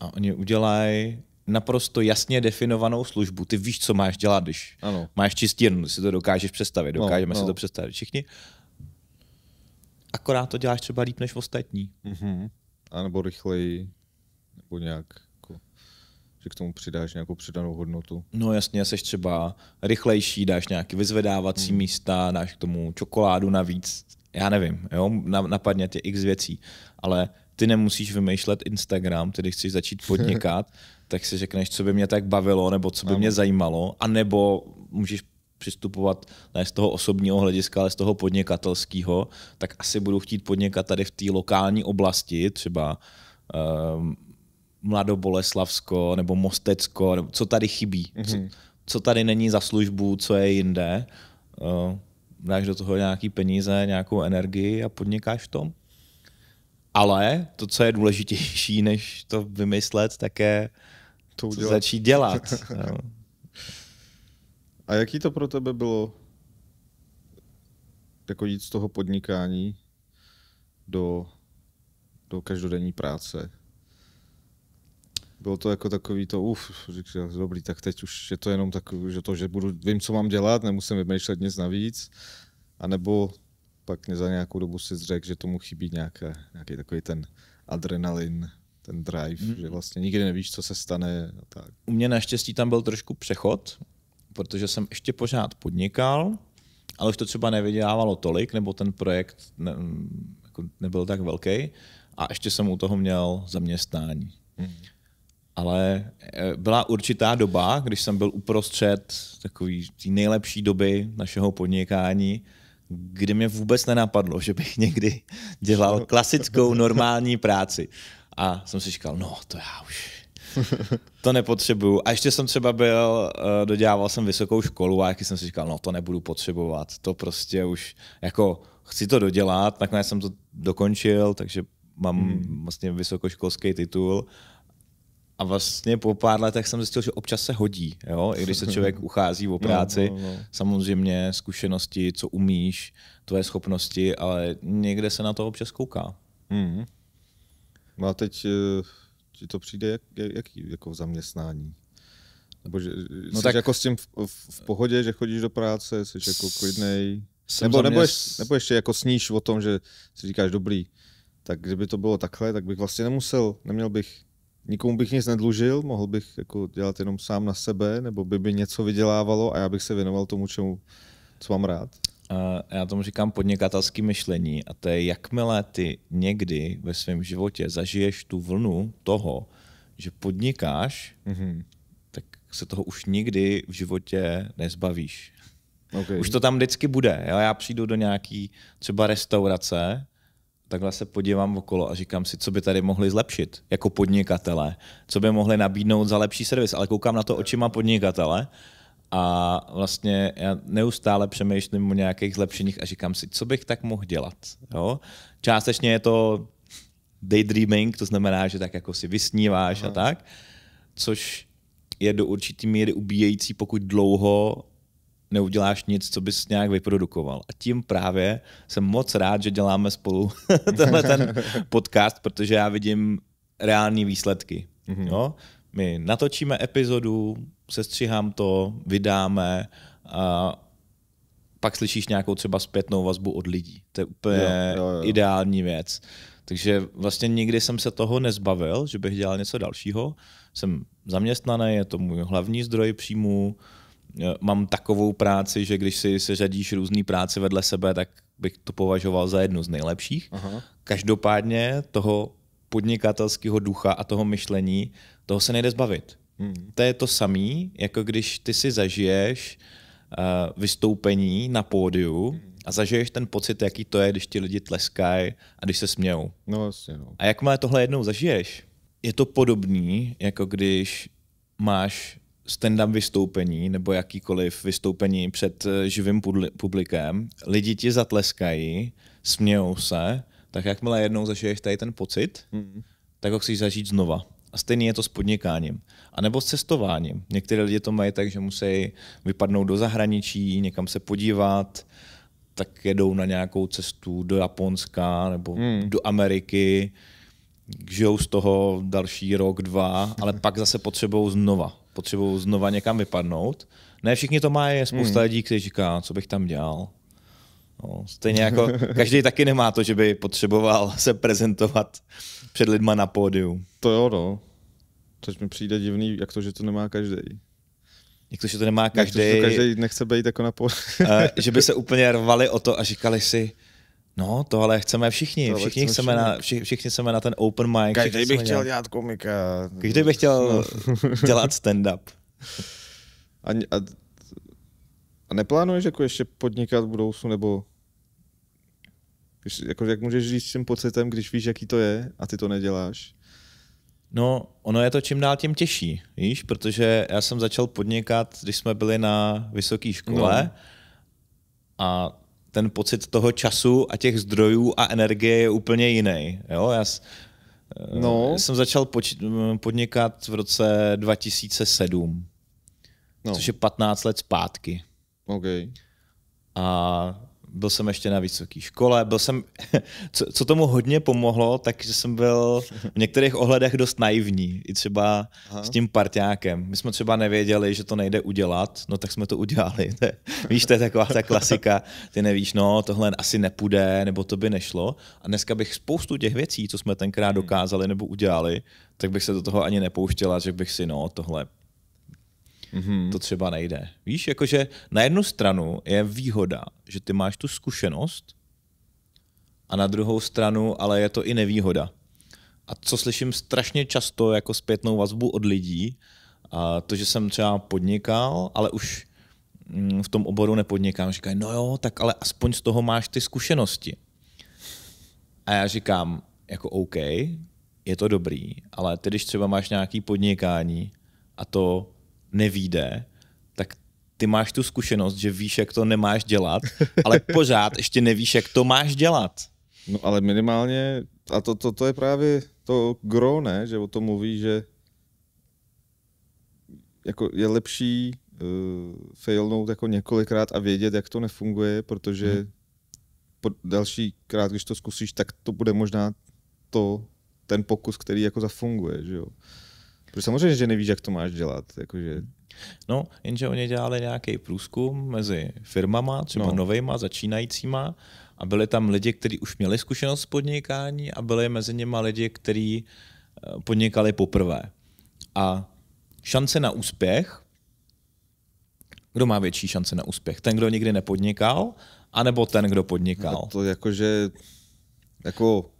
A oni udělají naprosto jasně definovanou službu. Ty víš, co máš dělat, když ano. máš čistírnu, si to dokážeš představit. No, Dokážeme no, no. si to představit všichni akorát to děláš třeba líp než ostatní. Mm-hmm. A nebo rychleji, nebo nějak jako, že k tomu přidáš nějakou přidanou hodnotu. No jasně, jsi třeba rychlejší, dáš nějaký vyzvedávací mm. místa, dáš k tomu čokoládu navíc, já nevím, jo, napadně tě x věcí, ale ty nemusíš vymýšlet Instagram, ty když chceš začít podnikat, tak si řekneš, co by mě tak bavilo, nebo co by mě zajímalo, a nebo můžeš přistupovat ne z toho osobního hlediska, ale z toho podnikatelského, tak asi budu chtít podnikat tady v té lokální oblasti, třeba um, Mladoboleslavsko nebo Mostecko, nebo co tady chybí, mm-hmm. co, mhm. co tady není za službu, co je jinde. Uh, dáš do toho nějaký peníze, nějakou energii a podnikáš v tom. Ale to, co je důležitější, než to vymyslet, tak je to co začít dělat. no. A jaký to pro tebe bylo jako jít z toho podnikání do, do každodenní práce? Bylo to jako takový to, uf, říkám, dobrý, tak teď už je to jenom takový, že to, že budu, vím, co mám dělat, nemusím vymýšlet nic navíc, anebo pak za nějakou dobu si řekl, že tomu chybí nějaké, nějaký takový ten adrenalin, ten drive, mm. že vlastně nikdy nevíš, co se stane a tak. U mě naštěstí tam byl trošku přechod, protože jsem ještě pořád podnikal, ale už to třeba nevydělávalo tolik, nebo ten projekt ne, jako nebyl tak velký a ještě jsem u toho měl zaměstnání. Hmm. Ale e, byla určitá doba, když jsem byl uprostřed takové nejlepší doby našeho podnikání, kdy mě vůbec nenapadlo, že bych někdy dělal klasickou normální práci. A jsem si říkal, no to já už to nepotřebuju. A ještě jsem třeba byl, eh, dodělával jsem vysokou školu a jaký jsem si říkal, no to nebudu potřebovat, to prostě už jako chci to dodělat, nakonec jsem to dokončil, takže mám hmm. vlastně vysokoškolský titul a vlastně po pár letech jsem zjistil, že občas se hodí, jo? i když se člověk uchází o no, práci. No, no, no. Samozřejmě zkušenosti, co umíš, tvoje schopnosti, ale někde se na to občas kouká. Mm. No a teď eh, že to přijde jak, jak, jaký jako zaměstnání? Nebo že no jsi no tak... jako s tím v, v, v pohodě, že chodíš do práce, jsi jako klidnej? Nebo, zaměst... nebo, ješ, nebo ještě jako sníš o tom, že si říkáš dobrý, tak kdyby to bylo takhle, tak bych vlastně nemusel, neměl bych, nikomu bych nic nedlužil, mohl bych jako dělat jenom sám na sebe, nebo by by něco vydělávalo a já bych se věnoval tomu, čemu, co mám rád. Eh, já tomu říkám podnikatelské myšlení a to je, jakmile ty někdy ve svém životě zažiješ tu vlnu toho, že podnikáš, mm-hmm. tak se toho už nikdy v životě nezbavíš. Okay. Už to tam vždycky bude. Jo? Já přijdu do nějaký třeba restaurace, takhle se podívám okolo a říkám si, co by tady mohli zlepšit jako podnikatele, co by mohli nabídnout za lepší servis, ale koukám na to očima podnikatele a vlastně já neustále přemýšlím o nějakých zlepšeních a říkám si, co bych tak mohl dělat. Jo? Částečně je to daydreaming, to znamená, že tak jako si vysníváš Aha. a tak, což je do určitý míry ubíjející, pokud dlouho neuděláš nic, co bys nějak vyprodukoval. A tím právě jsem moc rád, že děláme spolu tenhle ten podcast, protože já vidím reální výsledky. Mm-hmm. Jo? My natočíme epizodu, sestřihám to, vydáme a pak slyšíš nějakou třeba zpětnou vazbu od lidí. To je úplně jo, jo, jo. ideální věc. Takže vlastně nikdy jsem se toho nezbavil, že bych dělal něco dalšího. Jsem zaměstnaný, je to můj hlavní zdroj příjmů. E, mám takovou práci, že když si seřadíš různé práce vedle sebe, tak bych to považoval za jednu z nejlepších. Aha. Každopádně toho podnikatelského ducha a toho myšlení, toho se nejde zbavit. Hmm. To je to samé, jako když ty si zažiješ uh, vystoupení na pódiu hmm. a zažiješ ten pocit, jaký to je, když ti lidi tleskají a když se smějou. No, vlastně, no. A jakmile tohle jednou zažiješ, je to podobný, jako když máš stand-up vystoupení nebo jakýkoliv vystoupení před eh, živým publikem, lidi ti zatleskají, smějou se, tak jakmile jednou zažiješ tady ten pocit, mm. tak ho chceš zažít znova. A stejně je to s podnikáním. A nebo s cestováním. Některé lidi to mají tak, že musí vypadnout do zahraničí, někam se podívat, tak jedou na nějakou cestu do Japonska nebo hmm. do Ameriky, žijou z toho další rok, dva, ale pak zase potřebují znova. Potřebují znova někam vypadnout. Ne všichni to mají, je spousta hmm. lidí, kteří říká, co bych tam dělal. No, stejně jako každý taky nemá to, že by potřeboval se prezentovat před lidma na pódiu. To jo, no. Což mi přijde divný, jak to, že to nemá každý. Jak to, že to nemá každý. Jak to, že to každý nechce být jako na pódiu. Eh, že by se úplně rvali o to a říkali si, No, to ale chceme všichni. Tohle všichni, chceme, chceme na, všichni, všichni chceme na ten open mic. Každý by chtěl dělat, dělat komika. Každý by chtěl no. dělat stand-up. A, a, a neplánuješ jako ještě podnikat v budoucnu, nebo když, jako, jak můžeš žít s tím pocitem, když víš, jaký to je a ty to neděláš? No, ono je to čím dál tím těžší, víš, protože já jsem začal podnikat, když jsme byli na vysoké škole no. a ten pocit toho času a těch zdrojů a energie je úplně jiný. Jo? Já, eh, no. já jsem začal podnikat v roce 2007, no. což je 15 let zpátky. Okay. A byl jsem ještě na vysoké škole, byl jsem, co, co tomu hodně pomohlo, takže jsem byl v některých ohledech dost naivní, i třeba Aha. s tím partiákem. My jsme třeba nevěděli, že to nejde udělat, no tak jsme to udělali. víš, to je taková ta klasika, ty nevíš, no tohle asi nepůjde, nebo to by nešlo. A dneska bych spoustu těch věcí, co jsme tenkrát dokázali nebo udělali, tak bych se do toho ani nepouštěla, že bych si, no tohle mm-hmm. to třeba nejde. Víš, jakože na jednu stranu je výhoda, že ty máš tu zkušenost, a na druhou stranu ale je to i nevýhoda. A co slyším strašně často jako zpětnou vazbu od lidí, a to, že jsem třeba podnikal, ale už mm, v tom oboru nepodnikám, říkají, no jo, tak ale aspoň z toho máš ty zkušenosti. A já říkám, jako OK, je to dobrý, ale ty, když třeba máš nějaký podnikání a to nevíde, tak ty máš tu zkušenost, že víš, jak to nemáš dělat, ale pořád ještě nevíš, jak to máš dělat. No ale minimálně, a to, to, to je právě to gro, ne, že o tom mluví, že jako je lepší uh, failnout jako několikrát a vědět, jak to nefunguje, protože hmm. po další krát, když to zkusíš, tak to bude možná to, ten pokus, který jako zafunguje, že jo. Uh, Protože samozřejmě, že nevíš, jak to máš dělat. Jakože... No, jenže oni dělali nějaký průzkum mezi firmama, třeba no. novejma, začínajícíma, a byli tam lidi, kteří už měli zkušenost s podnikání a byli mezi nimi lidi, kteří eh, podnikali poprvé. A šance na úspěch, kdo má větší šance na úspěch? Ten, kdo nikdy nepodnikal, anebo ten, kdo podnikal? A to jakože, jako,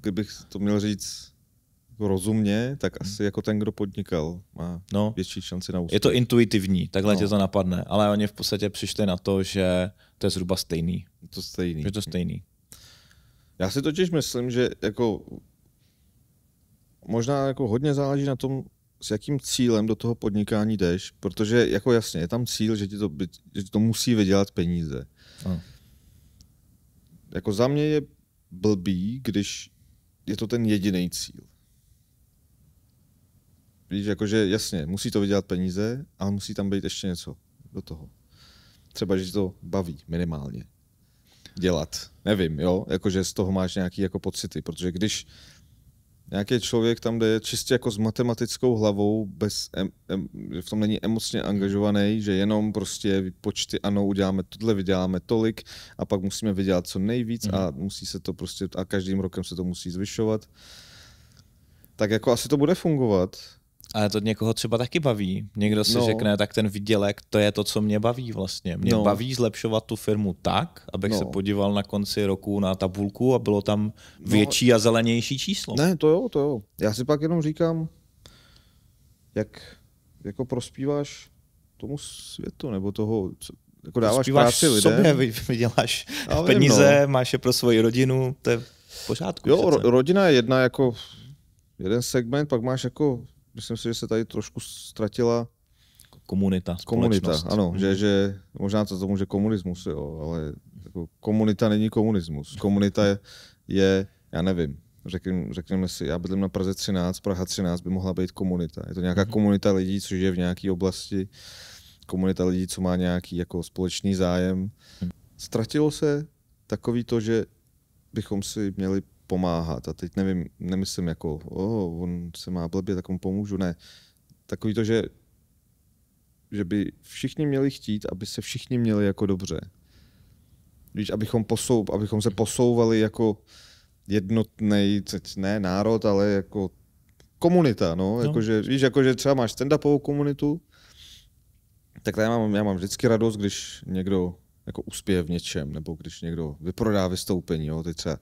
kdybych to měl říct jako rozumně, tak hmm. asi jako ten, kdo podnikal, má no, větší šanci na úspěch. Je to intuitivní, takhle no. tě to napadne, ale oni v podstatě přišli na to, že to je zhruba stejný. Je to stejný. Je to stejný. Já si totiž myslím, že jako možná jako hodně záleží na tom, s jakým cílem do toho podnikání jdeš, protože jako jasně, je tam cíl, že ti to, že ti to musí vydělat peníze. No. Jako za mě je blbý, když je to ten jediný cíl. Víš, jakože jasně, musí to vydělat peníze, ale musí tam být ještě něco do toho. Třeba, že to baví minimálně dělat. Nevím, jo, jakože z toho máš nějaký jako pocity, protože když nějaký člověk tam jde čistě jako s matematickou hlavou, bez em, em, v tom není emocně angažovaný, že jenom prostě počty ano, uděláme tohle, vyděláme tolik a pak musíme vydělat co nejvíc mm. a mhm. musí se to prostě a každým rokem se to musí zvyšovat, tak jako asi to bude fungovat, ale to někoho třeba taky baví. Někdo si no. řekne, tak ten výdělek, to je to, co mě baví vlastně. Mě no. baví zlepšovat tu firmu tak, abych no. se podíval na konci roku na tabulku a bylo tam no. větší no. a zelenější číslo. Ne, to jo, to jo. Já si pak jenom říkám, jak jako prospíváš tomu světu, nebo toho, co, jako dáváš prospíváš práci lidem. sobě, vyděláš vím, peníze, no. máš je pro svoji rodinu, to je v pořádku. Jo, ro- rodina je jedna jako jeden segment, pak máš jako myslím si, že se tady trošku ztratila komunita, Komunita, ano, že, mhm. že možná to tomu, že komunismus, jo, ale jako komunita není komunismus. Komunita je, je já nevím, řekněme, řekneme si, já bydlím na Praze 13, Praha 13 by mohla být komunita. Je to nějaká mhm. komunita lidí, co žije v nějaké oblasti, komunita lidí, co má nějaký jako společný zájem. Mhm. Ztratilo se takový to, že bychom si měli pomáhat. A teď nevím, nemyslím jako, oh, on se má blbě, tak mu pomůžu. Ne. Takový to, že, že by všichni měli chtít, aby se všichni měli jako dobře. Víš, abychom, posou, abychom se posouvali jako jednotný, ne národ, ale jako komunita, no, no. Jakože, víš, jakože třeba máš stand komunitu, tak já mám, já mám vždycky radost, když někdo jako uspěje v něčem, nebo když někdo vyprodá vystoupení, jo, teď třeba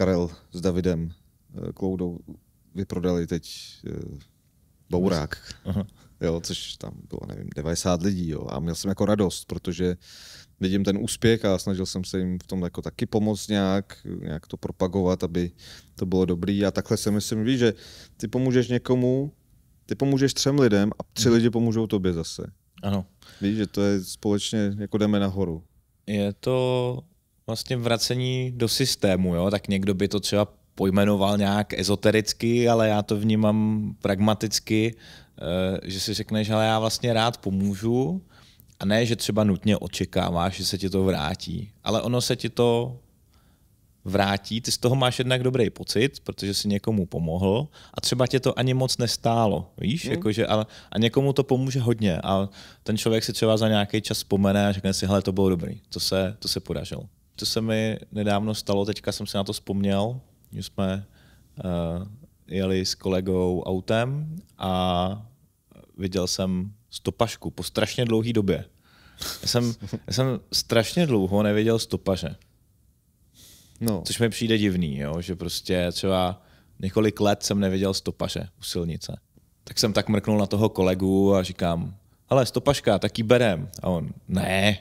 Karel s Davidem eh, Kloudou vyprodali teď eh, Bourák, Aha. jo, což tam bylo, nevím, 90 lidí, jo, a měl jsem jako radost, protože vidím ten úspěch a snažil jsem se jim v tom jako taky pomoct nějak, nějak to propagovat, aby to bylo dobrý a takhle si myslím, víš, že ty pomůžeš někomu, ty pomůžeš třem lidem a tři mhm. lidi pomůžou tobě zase. Ano. Víš, že to je společně, jako jdeme nahoru. Je to vlastně vracení do systému, jo? tak někdo by to třeba pojmenoval nějak ezotericky, ale já to vnímám pragmaticky, eh, že si řekneš, ale já vlastně rád pomůžu a ne, že třeba nutně očekáváš, že se ti to vrátí, ale ono se ti to vrátí, ty z toho máš jednak dobrý pocit, protože si někomu pomohl a třeba tě to ani moc nestálo, víš, hmm. jakože, ale, a někomu to pomůže hodně a ten člověk si třeba za nějaký čas vzpomene a řekne si, hele, to bylo dobrý, to se, to se podařilo to se mi nedávno stalo, teďka jsem si na to vzpomněl, že jsme uh, jeli s kolegou autem a viděl jsem stopašku po strašně dlouhé době. Já jsem, já jsem strašně dlouho neviděl stopaže. No. Což mi přijde divný, jo? že prostě třeba několik let jsem neviděl stopaže u silnice. Tak jsem tak mrknul na toho kolegu a říkám, ale stopaška, tak ji berem. A on, ne,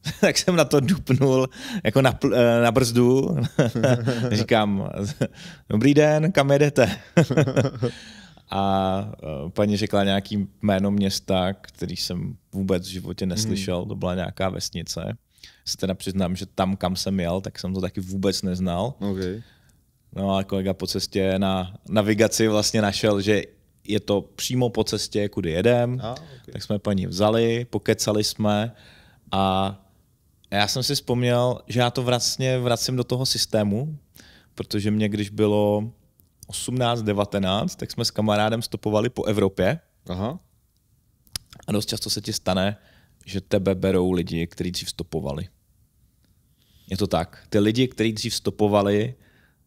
tak jsem na to dupnul jako na, eh, na brzdu. Říkám, dobrý den, kam jedete? a eh, paní řekla nějaký jméno města, který jsem vůbec v životě hmm. neslyšel, hmm. to byla nějaká vesnice. Se teda přiznám, že tam, kam jsem jel, tak jsem to taky vůbec neznal. Okay. No a kolega po cestě na navigaci vlastně našel, že je to přímo po cestě, kudy jedem. A, ah, okay. Tak jsme paní vzali, pokecali jsme a já jsem si vzpomněl, že já to vlastně vracím do toho systému, protože mě, když bylo 18, 19, tak jsme s kamarádem stopovali po Evropě. Aha. A dost často se ti stane, že tebe berou lidi, kteří dřív stopovali. Je to tak. Ty lidi, kteří dřív stopovali,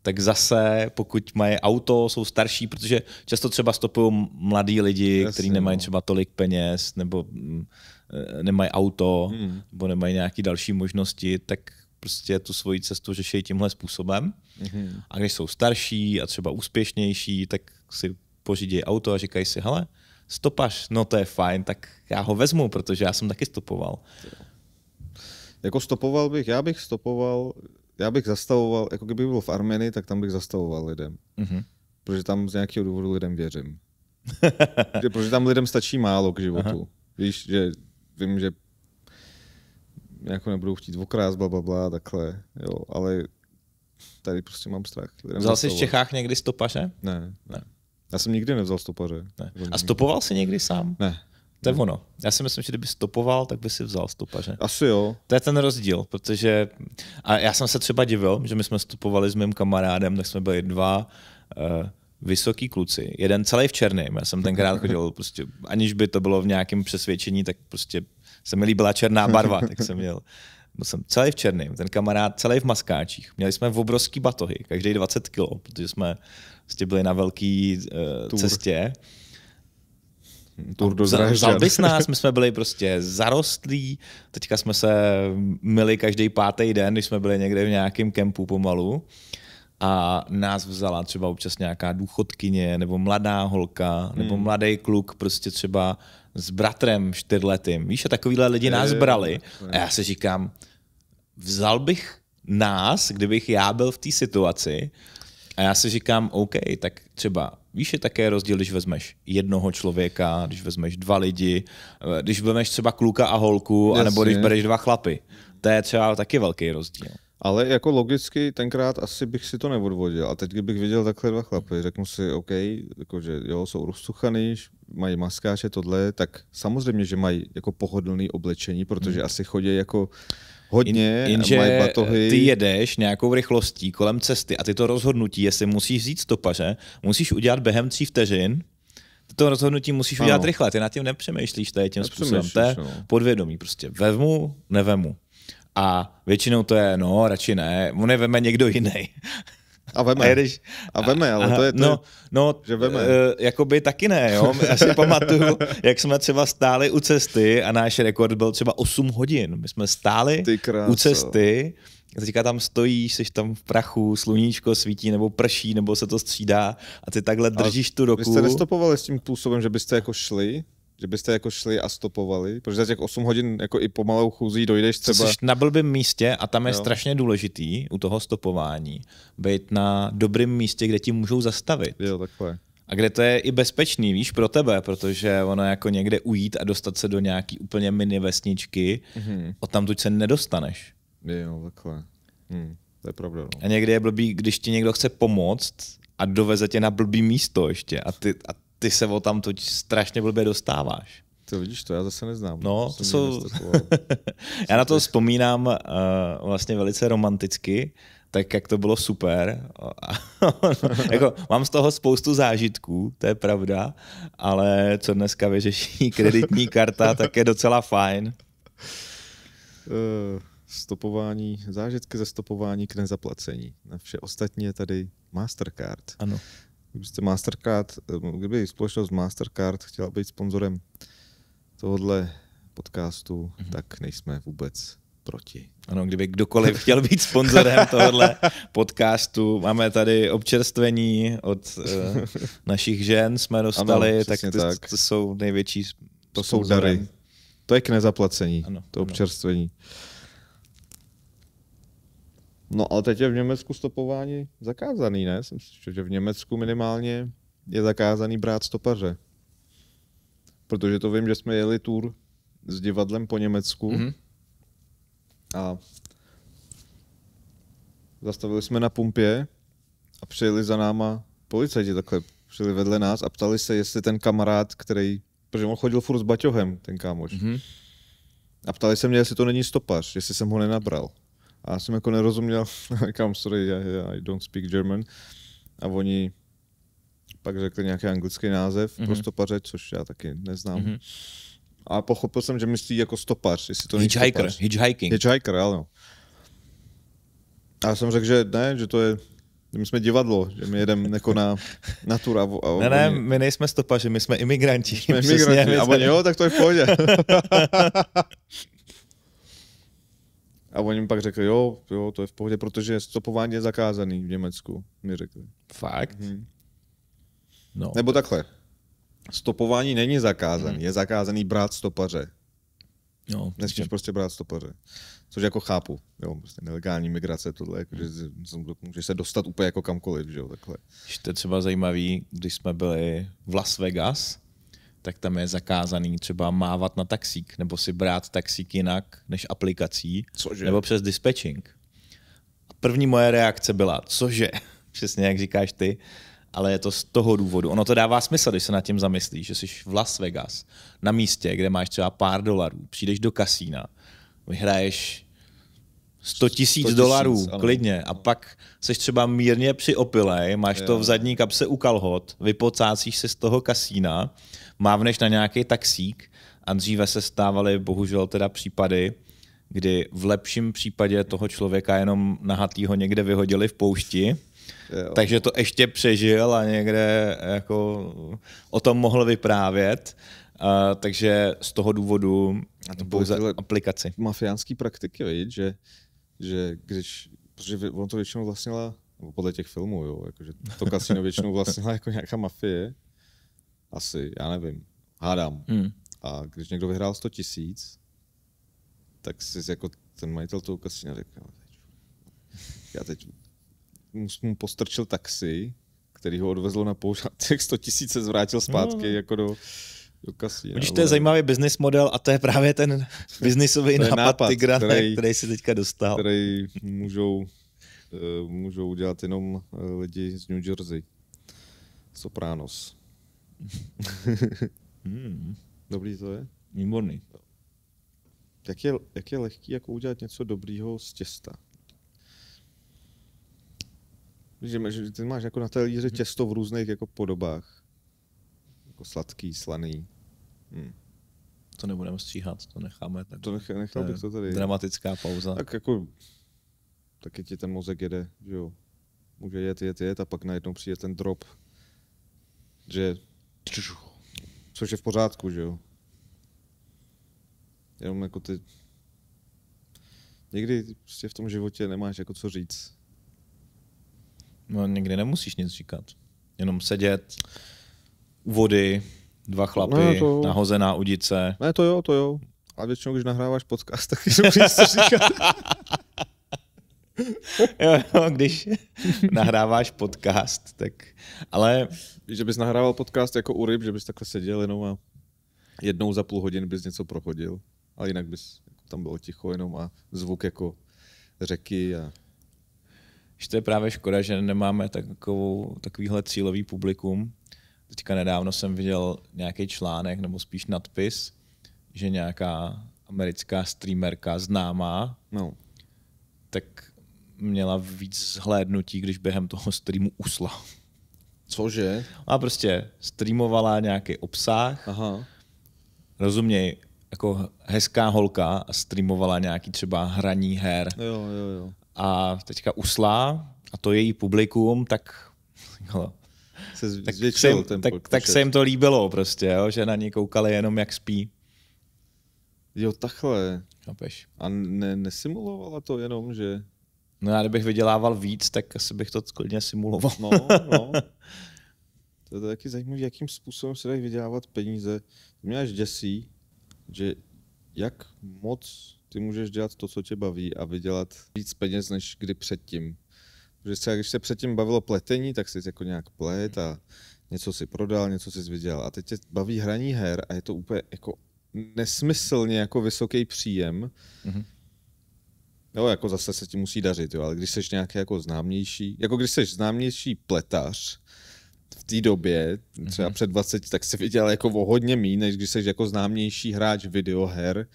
tak zase, pokud mají auto, jsou starší, protože často třeba stopují mladí lidi, kteří nemají no. třeba tolik peněz, nebo mm, Eh, nemají auto hmm. nebo nemají nějaké další možnosti, tak prostě tu svoji cestu řeší tímhle způsobem. Hmm. A když jsou starší a třeba úspěšnější, tak si pořídí auto a říkají si, hele, Stopaš, no to je fajn, tak já ho vezmu, protože já jsem taky stopoval. Jako stopoval bych, já bych stopoval, já bych zastavoval, jako kdyby byl v Armenii, tak tam bych zastavoval lidem. Mm-hmm. Protože tam z nějakého důvodu lidem věřím. protože tam lidem stačí málo k životu. Aha. Víš, že vím, že jako nebudou chtít okrást, bla, bla, bla, takhle, jo, ale tady prostě mám strach. Vzal jsi v Čechách někdy stopaře? Ne, ne. Já jsem nikdy nevzal stopaře. Ne. A stopoval jsi někdy sám? Ne. To je ono. Já si myslím, že kdyby stopoval, tak by si vzal stopaře. Asi jo. To je ten rozdíl, protože... A já jsem se třeba divil, že my jsme stopovali s mým kamarádem, tak jsme byli dva. Uh, vysoký kluci, jeden celý v černém, já jsem tenkrát chodil, prostě, aniž by to bylo v nějakém přesvědčení, tak prostě se mi líbila černá barva, tak jsem měl. Byl jsem celý v černém, ten kamarád celý v maskáčích. Měli jsme v obrovský batohy, každý 20 kg, protože jsme prostě byli na velké uh, eh, cestě. Tour do Vzal bys nás, my jsme byli prostě zarostlí, teďka jsme se mili každý pátý den, když jsme byli někde v nějakém kempu pomalu. Uh, a nás vzala třeba občas nějaká důchodkyně, nebo mladá holka, hmm. nebo mladý kluk, prostě třeba s bratrem čtyřletým. Víš, a takovýhle lidi je, nás brali. A já se říkám, vzal bych nás, kdybych já byl v té situaci, a já si říkám, OK, tak třeba víš, je také rozdíl, když vezmeš jednoho člověka, když vezmeš dva lidi, eh, když vezmeš třeba kluka a holku, Jasně. anebo když bereš dva chlapy. To je třeba taky velký rozdíl. Ale jako logicky tenkrát asi bych si to neodvodil. A teď, kdybych viděl takhle dva chlapy, řeknu si, OK, jako že jo, jsou rozcuchaný, mají maskáče, tohle, tak samozřejmě, že mají jako pohodlné oblečení, protože hmm. asi chodí jako hodně, In, jenže mají batohy. ty jedeš nějakou rychlostí kolem cesty a ty to rozhodnutí, jestli musíš vzít stopaře, musíš udělat během tří vteřin, to rozhodnutí musíš ano. udělat rychle, ty nad tím nepřemýšlíš, to je tím způsobem, to je no. podvědomí, prostě vemu, nevemu. A většinou to je, no, radši ne, on je veme někdo jiný. A veme. A, jedeš, a veme, ale to je to, no, no, že veme. Uh, jakoby taky ne, jo. Já si pamatuju, jak jsme třeba stáli u cesty a náš rekord byl třeba 8 hodin. My jsme stáli u cesty, teďka tam stojíš, jsi tam v prachu, sluníčko svítí nebo prší, nebo se to střídá a ty takhle držíš a tu roku. Vy jste nestopovali s tím působem, že byste jako šli? že byste jako šli a stopovali, protože za těch 8 hodin jako i pomalou chůzí dojdeš třeba... Jsi na blbém místě a tam je jo. strašně důležitý u toho stopování být na dobrém místě, kde ti můžou zastavit. Jo, takhle. A kde to je i bezpečný, víš, pro tebe, protože ono jako někde ujít a dostat se do nějaký úplně mini vesničky, mm-hmm. odtamtud se nedostaneš. Jo, takhle. Hm, to je pravda. No. A někdy je blbý, když ti někdo chce pomoct a doveze tě na blbý místo ještě a ty, a ty se o tam toť strašně blbě dostáváš. To vidíš to, já zase neznám. No, to jsou... já na to vzpomínám uh, vlastně velice romanticky, tak jak to bylo super. jako, mám z toho spoustu zážitků, to je pravda, ale co dneska vyřeší kreditní karta, tak je docela fajn. Eh, stopování, zážitky ze stopování k nezaplacení. Na vše ostatní je tady Mastercard. Ano kdybyste Mastercard, eh, kdyby společnost Mastercard chtěla být sponzorem tohohle podcastu, mm-hmm. tak nejsme vůbec proti. Ano, kdyby kdokoliv chtěl být sponzorem tohohle podcastu, máme tady občerstvení od uh, našich žen, jsme dostali, ano, tak, ty, tak to jsou největší To jsou dary. To je k nezaplacení, ano, to občerstvení. Ano. No ale teď je v Německu stopování zakázaný, ne? Jsem čo, že v Německu minimálně je zakázaný brát stopaře. Protože to vím, že jsme jeli tour s divadlem po Německu mm-hmm. a zastavili jsme na pumpě a přijeli za náma policajti takhle, přijeli vedle nás a ptali se, jestli ten kamarád, který, protože on chodil furt s Baťohem, ten kámoš, mm-hmm. a ptali se mě, jestli to není stopař, jestli jsem ho nenabral. A já jsem jako nerozuměl, říkám, sorry, I, I don't speak German. A oni pak řekli nějaký anglický název, mm-hmm. pro stopaře, což já taky neznám. Mm-hmm. A pochopil jsem, že myslí jako stopař, jestli to Hitchhiker, není hitchhiking. Hitchhiker, ano. A já jsem řekl, že ne, že to je my jsme divadlo, že my jedeme jako na, na tur a, a Ne, ne, my nejsme stopaři, my jsme imigranti. Jsme imigranti, a oni, jo, tak to je v pohodě. A oni mi pak řekli, jo, jo, to je v pohodě, protože stopování je zakázaný v Německu, mi řekli. Fakt? Hmm. No. Nebo takhle. Stopování není zakázaný, hmm. je zakázaný brát stopaře. No, Nesmíš prostě brát stopaře. Což jako chápu, jo, prostě nelegální migrace, tohle, jako, že můžeš se dostat úplně jako kamkoliv, že jo, takhle. Ještě je třeba zajímavý, když jsme byli v Las Vegas, tak tam je zakázaný třeba mávat na taxík, nebo si brát taxík jinak než aplikací, cože? nebo přes dispatching. A první moje reakce byla, cože, přesně jak říkáš ty, ale je to z toho důvodu. Ono to dává smysl, když se nad tím zamyslíš, že jsi v Las Vegas, na místě, kde máš třeba pár dolarů, přijdeš do kasína, vyhraješ 100 tisíc dolarů, ano. klidně. A pak jsi třeba mírně opilej, máš je. to v zadní kapse u kalhot, vypocácíš se z toho kasína mávneš na nějaký taxík a dříve se stávaly bohužel teda případy, kdy v lepším případě toho člověka jenom nahatýho někde vyhodili v poušti, jo. takže to ještě přežil a někde jako o tom mohl vyprávět. Uh, takže z toho důvodu a to pouze aplikaci. Mafiánský praktiky, vidět, že, že když, protože on to většinou vlastnila, podle těch filmů, jo, jakože to kasino většinou vlastnila jako nějaká mafie, asi, já nevím. Hádám. Hmm. A když někdo vyhrál 100 tisíc, tak si jako ten majitel toho kasina řekl, no, já teď mu postrčil taxi, který ho odvezlo na Těch 100 tisíc se zvrátil zpátky no. jako do, do kasína. Když to je zajímavý business model a to je právě ten biznisový nápad, nápad Tigra, který, který si teďka dostal. Který můžou, eh, můžou udělat jenom eh, lidi z New Jersey. Sopranos. hmm. Dobrý to je? Výborný. Jak je, jak je lehký jako udělat něco dobrýho z těsta? Že, že ty máš jako na líře mhm. těsto v různých jako podobách. Jako sladký, slaný. Hmm. To nebudeme stříhat, to necháme. Tak to nech, nechal bych to tady. Dramatická pauza. Tak jako, taky ti ten mozek jede, že jo. Může jet, jet, jet a pak najednou přijde ten drop, že Což je v pořádku, že jo? Jenom jako ty... Někdy prostě v tom životě nemáš jako co říct. No někdy nemusíš nic říkat. Jenom sedět u vody, dva no, chlapy, ne, no, to... nahozená udice. Ne, to jo, to jo. A většinou, když nahráváš podcast, tak jenom nic říkat. jo, no, když nahráváš podcast, tak... Ale... Že bys nahrával podcast jako u ryb, že bys takhle seděl jenom a jednou za půl hodin bys něco prochodil, ale jinak bys jako tam bylo ticho jenom a zvuk jako řeky a... Že to je právě škoda, že nemáme takovou, takovýhle cílový publikum. Teďka nedávno jsem viděl nějaký článek, nebo spíš nadpis, že nějaká americká streamerka známá, no. tak měla víc zhlédnutí, když během toho streamu usla. Cože? A prostě streamovala nějaký obsah. Aha. Rozuměj, jako hezká holka a streamovala nějaký třeba hraní her. Jo, jo, jo. A teďka usla a to její publikum, tak jo, se tak, se jim, ten tak, tak se jim to líbilo prostě, jo, že na ní koukali jenom jak spí. Jo, takhle. Chápeš. A ne, nesimulovala to jenom, že No já kdybych vydělával víc, tak asi bych to klidně simuloval. No, no. To je taky zajímavé, jakým způsobem se dají vydělávat peníze. To mě až děsí, že jak moc ty můžeš dělat to, co tě baví a vydělat víc peněz, než kdy předtím. Protože třeba když se předtím bavilo pletení, tak jsi jako nějak plet a něco si prodal, něco si vydělal. A teď tě baví hraní her a je to úplně jako nesmyslně jako vysoký příjem. Mm-hmm Jo, jako zase se ti musí dařit, jo, ale když jsi nějaký jako známější, jako když jsi známější pletař, v té době, třeba mm-hmm. před 20, tak se viděl jako o hodně mí, než když jsi jako známější hráč videoher,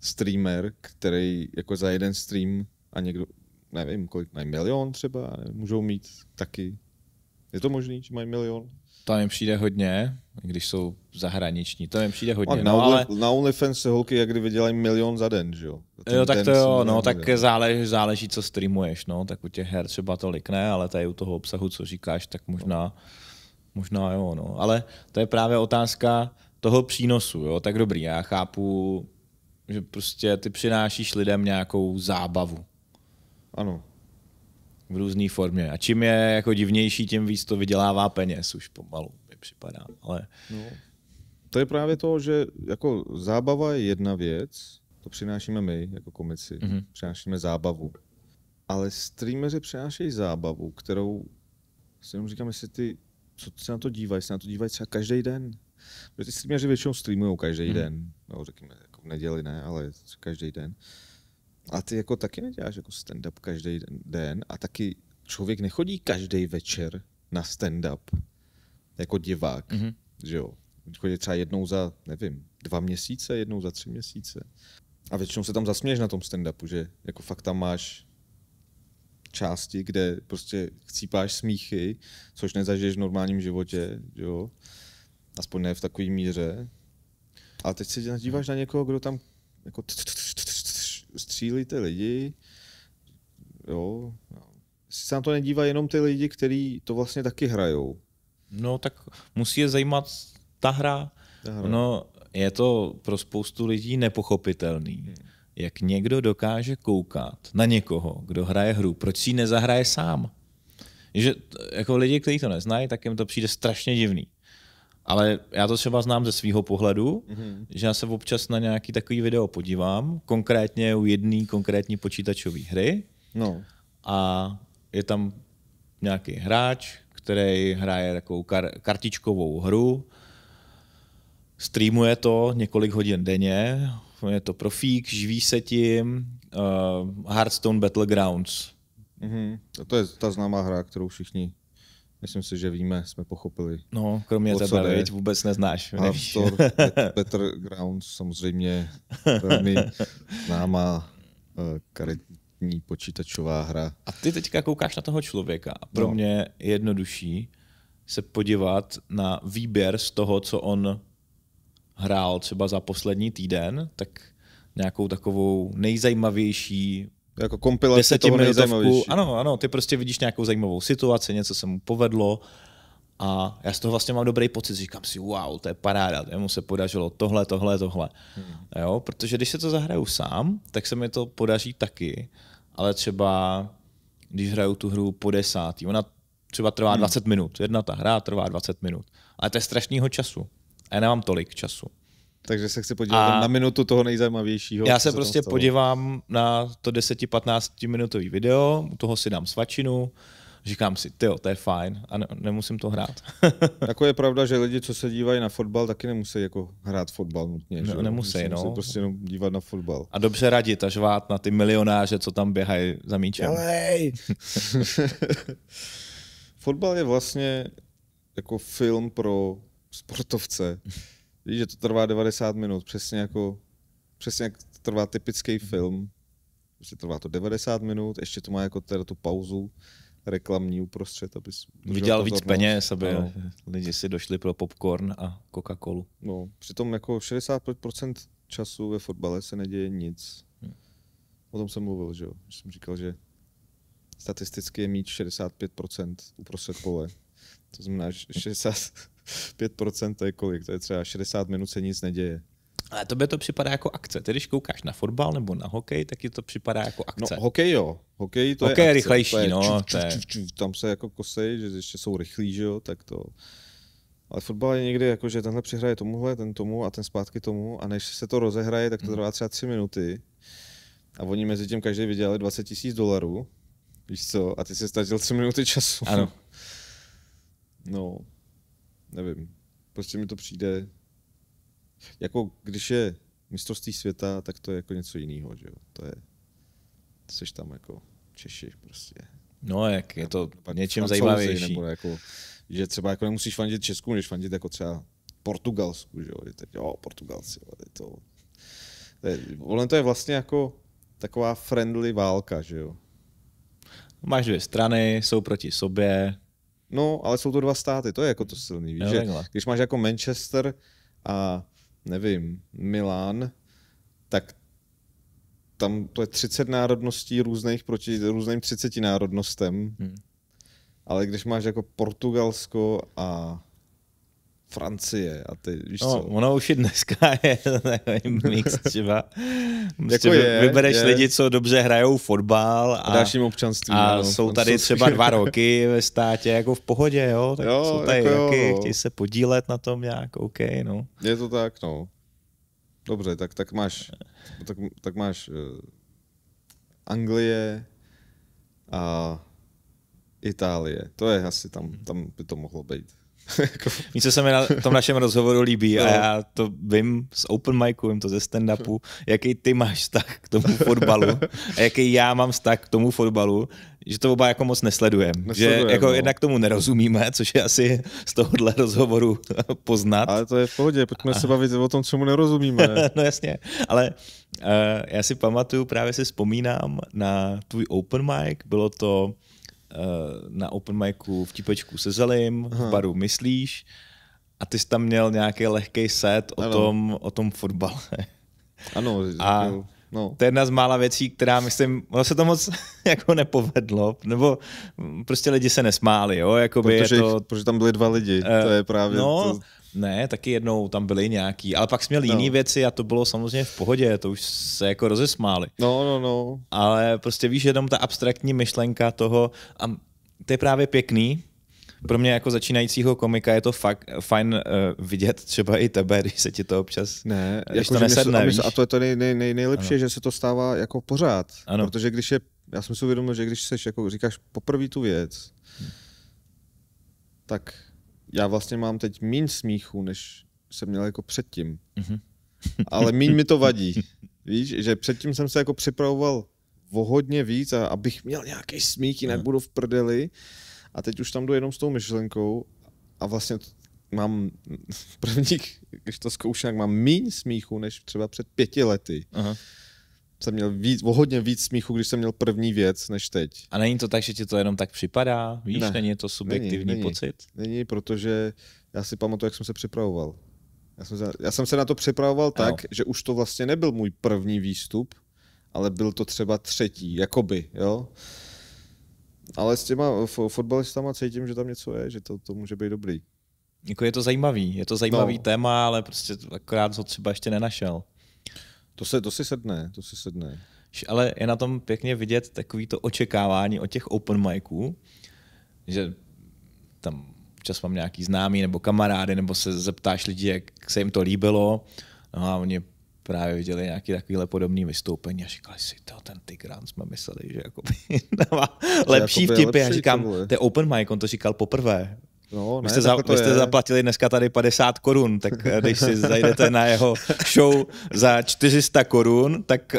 streamer, který jako za jeden stream a někdo, nevím, kolik mají milion třeba, můžou mít taky. Je to možný, že mají milion? To mi přijde hodně, když jsou zahraniční, to mi přijde hodně. na, no, ale... na OnlyFans se holky jak kdyby dělají milion za den, že jo? Ten jo, tak to jo, no, tak záleží, záleží, co streamuješ, no, tak u těch her třeba tolik ne, ale tady u toho obsahu, co říkáš, tak možná, možná jo, no, ale to je právě otázka toho přínosu, jo, tak dobrý, já chápu, že prostě ty přinášíš lidem nějakou zábavu. Ano v různé formě. A čím je jako divnější, tím víc to vydělává peněz už pomalu, mi připadá. Ale... No, to je právě to, že jako zábava je jedna věc, to přinášíme my jako komici, mm-hmm. přinášíme zábavu. Ale streameři přinášejí zábavu, kterou si jenom říkám, jestli ty, co se na to dívají, se na to dívají třeba každý den. Protože ty streameři většinou streamují každý mm-hmm. den, no, řekněme, jako v neděli ne, ale každý den. Uh, a ty jako taky neděláš jako stand-up každý den a taky člověk nechodí každý večer na stand-up jako divák, mm-hmm. že jo. Chodí třeba jednou za, nevím, dva měsíce, jednou za tři měsíce. A většinou se tam zasměješ na tom stand-upu, že jako fakt tam máš části, kde prostě chcípáš smíchy, což nezažiješ v normálním životě, jo. Aspoň ne v takové míře. A teď se díváš na někoho, kdo tam jako střílíte lidi, jo. se na to nedívá jenom ty lidi, kteří to vlastně taky hrajou. No tak musí je zajímat ta hra. Ta hra. No, je to pro spoustu lidí nepochopitelný. Hmm. Jak někdo dokáže koukat na někoho, kdo hraje hru, proč si ji nezahraje sám? Že jako lidi, kteří to neznají, tak jim to přijde strašně divný. Ale já to třeba znám ze svého pohledu, mm-hmm. že já se občas na nějaký takový video podívám, konkrétně u jedné konkrétní počítačové hry. No. A je tam nějaký hráč, který hraje takovou kar- kartičkovou hru, streamuje to několik hodin denně, je to profík, živí se tím, uh, Hearthstone Battlegrounds. Mm-hmm. to je ta známá hra, kterou všichni Myslím si, že víme, jsme pochopili. No, kromě tebe, veď, vůbec neznáš. Arthur Ground, samozřejmě velmi známá eh, karetní počítačová hra. A ty teďka koukáš na toho člověka. Pro no. mě je jednodušší se podívat na výběr z toho, co on hrál třeba za poslední týden, tak nějakou takovou nejzajímavější jako kompilace nejzajímavější. Ano, ano, ty prostě vidíš nějakou zajímavou situaci, něco se mu povedlo a já z toho vlastně mám dobrý pocit, říkám si, wow, to je paráda, mu se podařilo tohle, tohle, tohle. Hmm. Jo, protože když se to zahraju sám, tak se mi to podaří taky, ale třeba když hraju tu hru po desátý, ona třeba trvá hmm. 20 minut, jedna ta hra trvá 20 minut, ale to je strašného času a já nemám tolik času. Takže se chci podívat a na minutu toho nejzajímavějšího. Já se prostě podívám na to 10-15 minutový video, u toho si dám svačinu, říkám si, ty, to je fajn a ne, nemusím to hrát. jako je pravda, že lidi, co se dívají na fotbal, taky nemusí jako hrát fotbal nutně. No, nemusí, nemusí no. prostě jenom dívat na fotbal. A dobře radit a žvát na ty milionáře, co tam běhají za míčem. fotbal je vlastně jako film pro sportovce že to trvá 90 minut, přesně jako, přesně jak trvá typický mhm. film. Prostě trvá to 90 minut, ještě to má jako teda tu pauzu reklamní uprostřed, aby viděl víc peněz, aby ano. lidi si došli pro popcorn a Coca-Colu. No, přitom jako 65% času ve fotbale se neděje nic. Hm. O tom jsem mluvil, že jo. jsem říkal, že statisticky je míč 65% uprostřed pole. To znamená, že 60, 5% to je kolik? To je třeba 60 minut se nic neděje. Ale to by to připadá jako akce. Ty když koukáš na fotbal nebo na hokej, tak ti to připadá jako no, akce. No hokej jo. Hokej to hokej je, je akce. rychlejší, to je no. Čuf, čuf, čuf, čuf, tam se jako kosej, že ještě jsou rychlí, že jo, tak to... Ale fotbal je někdy jako, že tenhle přihraje tomuhle, ten tomu a ten zpátky tomu a než se to rozehraje, tak to hmm. trvá třeba tři minuty a oni mezi tím každý vydělali 20 tisíc dolarů, víš co, a ty si ztratil tři minuty času. Ano. No, nevím, prostě mi to přijde, jako když je mistrovství světa, tak to je jako něco jiného, že jo, to je, to seš tam jako Češi prostě. No jak, je to nebo, něčím zajímavější. Nebo jako, že třeba jako nemusíš fandit Česku, můžeš fandit jako třeba Portugalsku, že jo, že teď, jo, Portugalci, jo, je to, to je, ono to je vlastně jako taková friendly válka, že jo. Máš dvě strany, jsou proti sobě, No, ale jsou to dva státy, to je jako to silný, víš, že když máš jako Manchester a nevím, Milán, tak tam to je 30 národností různých proti různým 30 národnostem. Hmm. Ale když máš jako Portugalsko a Francie a ty, víš no, co? Ono už i dneska je nevím, mix třeba. Prostě jako je, vybereš je. lidi, co dobře hrajou fotbal a, a občanství. A no, jsou tady jsou třeba dva roky ve státě jako v pohodě, jo? Tak jo, jsou tady jako roky, jo. chtějí se podílet na tom nějak, OK, no. Je to tak, no. Dobře, tak, tak máš, tak, tak máš uh, Anglie a Itálie. To je asi tam, tam by to mohlo být. Jako- Něco se mi na tom našem rozhovoru líbí a no. já to vím z open micu, vím to ze stand-upu, jaký ty máš vztah k tomu fotbalu a jaký já mám vztah k tomu fotbalu, že to oba jako moc nesledujeme. Nesledujem, že jako no. jednak tomu nerozumíme, což je asi z tohohle rozhovoru poznat. Ale to je v pohodě, pojďme a... se bavit o tom, čemu nerozumíme. no jasně, ale uh, já si pamatuju, právě si vzpomínám na tvůj open mic, bylo to Eh, na open micu v Típečku se Zelim, v baru Myslíš a ty jsi tam měl nějaký lehký set o ano. tom, o tom fotbale. Ano. A no. to je jedna z mála věcí, která myslím, ono se to moc jako nepovedlo, nebo prostě lidi se nesmáli, jo, jakoby protože, to... protože tam byly dva lidi, uh, to je právě... No, to ne, taky jednou tam byly nějaký, ale pak měl měli no. jiné věci a to bylo samozřejmě v pohodě, to už se jako rozesmáli. No, no, no. Ale prostě víš, jenom ta abstraktní myšlenka toho, a to je právě pěkný, pro mě jako začínajícího komika je to fakt fajn uh, vidět třeba i tebe, když se ti to občas ne, když jako, to nesedne, mě, A to je to nej, nej, nej, nejlepší, ano. že se to stává jako pořád, ano. protože když je, já jsem si uvědomil, že když seš jako říkáš poprvé tu věc, tak já vlastně mám teď méně smíchu, než jsem měl jako předtím. Mm-hmm. Ale míň mi to vadí. Víš, že předtím jsem se jako připravoval o hodně víc a abych měl nějaký smích, jinak mm. budu v prdeli. A teď už tam jdu jenom s tou myšlenkou a vlastně mám první, když to zkouším, mám míň smíchu než třeba před pěti lety. Aha jsem měl víc, o hodně víc smíchu, když jsem měl první věc, než teď. A není to tak, že ti to jenom tak připadá? Víš, ne, není to subjektivní není, není, pocit? Není, protože já si pamatuju, jak jsem se připravoval. Já jsem se, já jsem se na to připravoval ano. tak, že už to vlastně nebyl můj první výstup, ale byl to třeba třetí, jakoby, jo. Ale s těma fotbalistama cítím, že tam něco je, že to, to může být dobrý. Jako je to zajímavý, je to zajímavý no. téma, ale prostě akorát ho třeba ještě nenašel. To, se, to si sedne, to si sedne. Ale je na tom pěkně vidět takový to očekávání od těch open miců, že tam čas mám nějaký známý nebo kamarády, nebo se zeptáš lidí, jak se jim to líbilo. No a oni právě viděli nějaké takovéhle podobné vystoupení a říkali si, to ten Tigran jsme mysleli, že jako lepší vtipy. Já říkám, to je open mic, on to říkal poprvé. No, ne, jako vy jste, za, vy jste zaplatili dneska tady 50 korun, tak eh, když si zajdete na jeho show za 400 korun, tak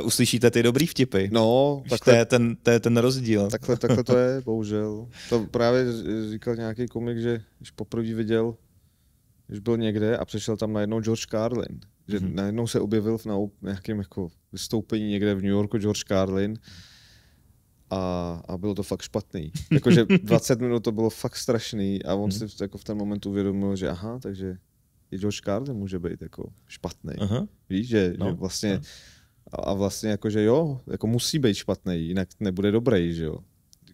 uh, uslyšíte ty dobrý vtipy. No, Víš, takhle, to, je ten, to je ten rozdíl. Takhle, takhle to je, bohužel. To právě říkal nějaký komik, že když poprvé viděl, když byl někde a přišel tam najednou George Carlin, že mm-hmm. najednou se objevil na nějakém jako vystoupení někde v New Yorku George Carlin, mm-hmm a, a bylo to fakt špatný. Jakože 20 minut to bylo fakt strašný a on mhm. si jako v ten moment uvědomil, že aha, takže i George Carlin může být jako špatný. Aha. Víš, že, no, že vlastně no. a vlastně jako, že jo, jako musí být špatný, jinak nebude dobrý, že jo.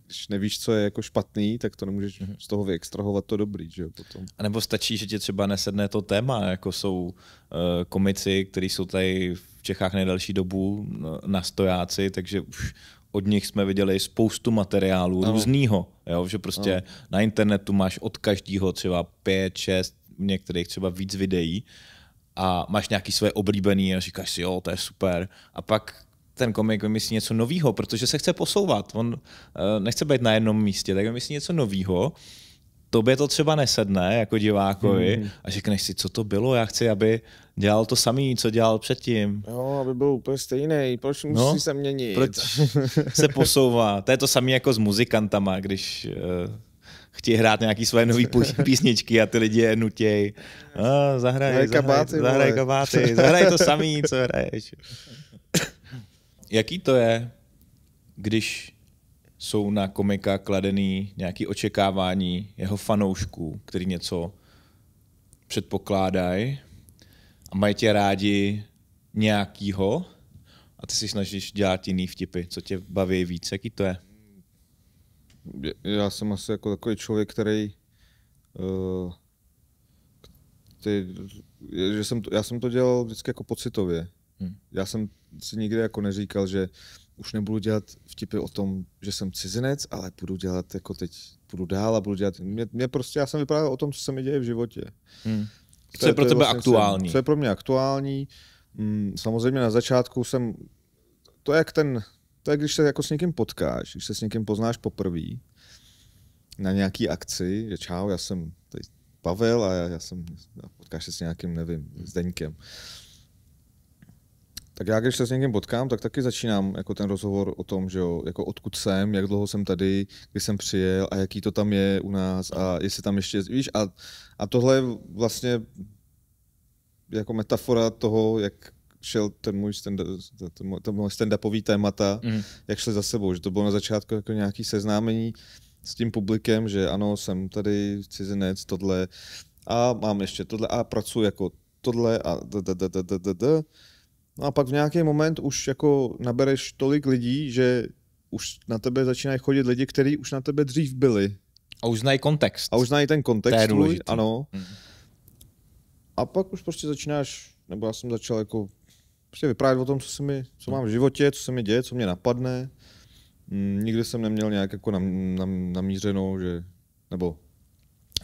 Když nevíš, co je jako špatný, tak to nemůžeš hmm. z toho vyextrahovat to dobrý, že jo, potom. A nebo stačí, že ti třeba nesedne to téma, jako jsou uh, komici, kteří jsou tady v Čechách nejdelší dobu eh, na stojáci, takže už od nich jsme viděli spoustu materiálů no. různýho, jo, že prostě no. na internetu máš od každého třeba 5, 6, některých třeba víc videí a máš nějaký své oblíbený a říkáš si, jo, to je super. A pak ten komik vymyslí něco nového, protože se chce posouvat. On uh, nechce být na jednom místě, tak vymyslí něco nového tobě to třeba nesedne jako divákovi hmm. a řekneš si, co to bylo, já chci, aby dělal to samý, co dělal předtím. Jo, aby byl úplně stejný, proč no, musí no, se měnit? Proč se posouvá? To je to samé jako s muzikantama, když uh, chtějí hrát nějaký své nové písničky a ty lidi je nutěj. No, zahraj, zahraj, kabáty, zahraj, kabáty, zahraj to samý, co hraješ. Jaký to je, když jsou na komika kladený nějaké očekávání jeho fanoušků, který něco předpokládají a mají tě rádi nějakýho a ty si snažíš dělat jiný vtipy, co tě baví víc, jaký to je? Já jsem asi jako takový člověk, který uh, ty, že jsem to, já jsem to dělal vždycky jako pocitově. Hmm. Já jsem si nikdy jako neříkal, že už nebudu dělat vtipy o tom, že jsem cizinec, ale budu dělat jako teď, budu dál a budu dělat, mě, mě prostě, já jsem vyprávěl o tom, co se mi děje v životě. Hmm. Co to je, je pro tebe vlastně aktuální? co je pro mě aktuální, mm, samozřejmě na začátku jsem, to je jak ten, to je když se jako s někým potkáš, když se s někým poznáš poprvé na nějaký akci, že čau, já jsem tady Pavel a já, já jsem, a potkáš se s nějakým, nevím, Zdeňkem. Tak já, když se s někým potkám, tak taky začínám jako ten rozhovor o tom, že jo, jako odkud jsem, jak dlouho jsem tady, kdy jsem přijel a jaký to tam je u nás a jestli tam ještě, víš, a, a tohle je vlastně jako metafora toho, jak šel ten můj stand, ten můj, ten stand-upový témata, mm. jak šli za sebou, že to bylo na začátku jako nějaký seznámení s tím publikem, že ano, jsem tady cizinec, tohle a mám ještě tohle a pracuji jako tohle a da, da, da, da, da, da, da. No a pak v nějaký moment už jako nabereš tolik lidí, že už na tebe začínají chodit lidi, kteří už na tebe dřív byli. A už znají kontext. A už znají ten kontext. To je důležitý. Tvůj, ano. Hmm. A pak už prostě začínáš, nebo já jsem začal jako prostě vyprávět o tom, co, se mi, co mám v životě, co se mi děje, co mě napadne. Mm, nikdy jsem neměl nějak jako nam, nam, namířenou, že, nebo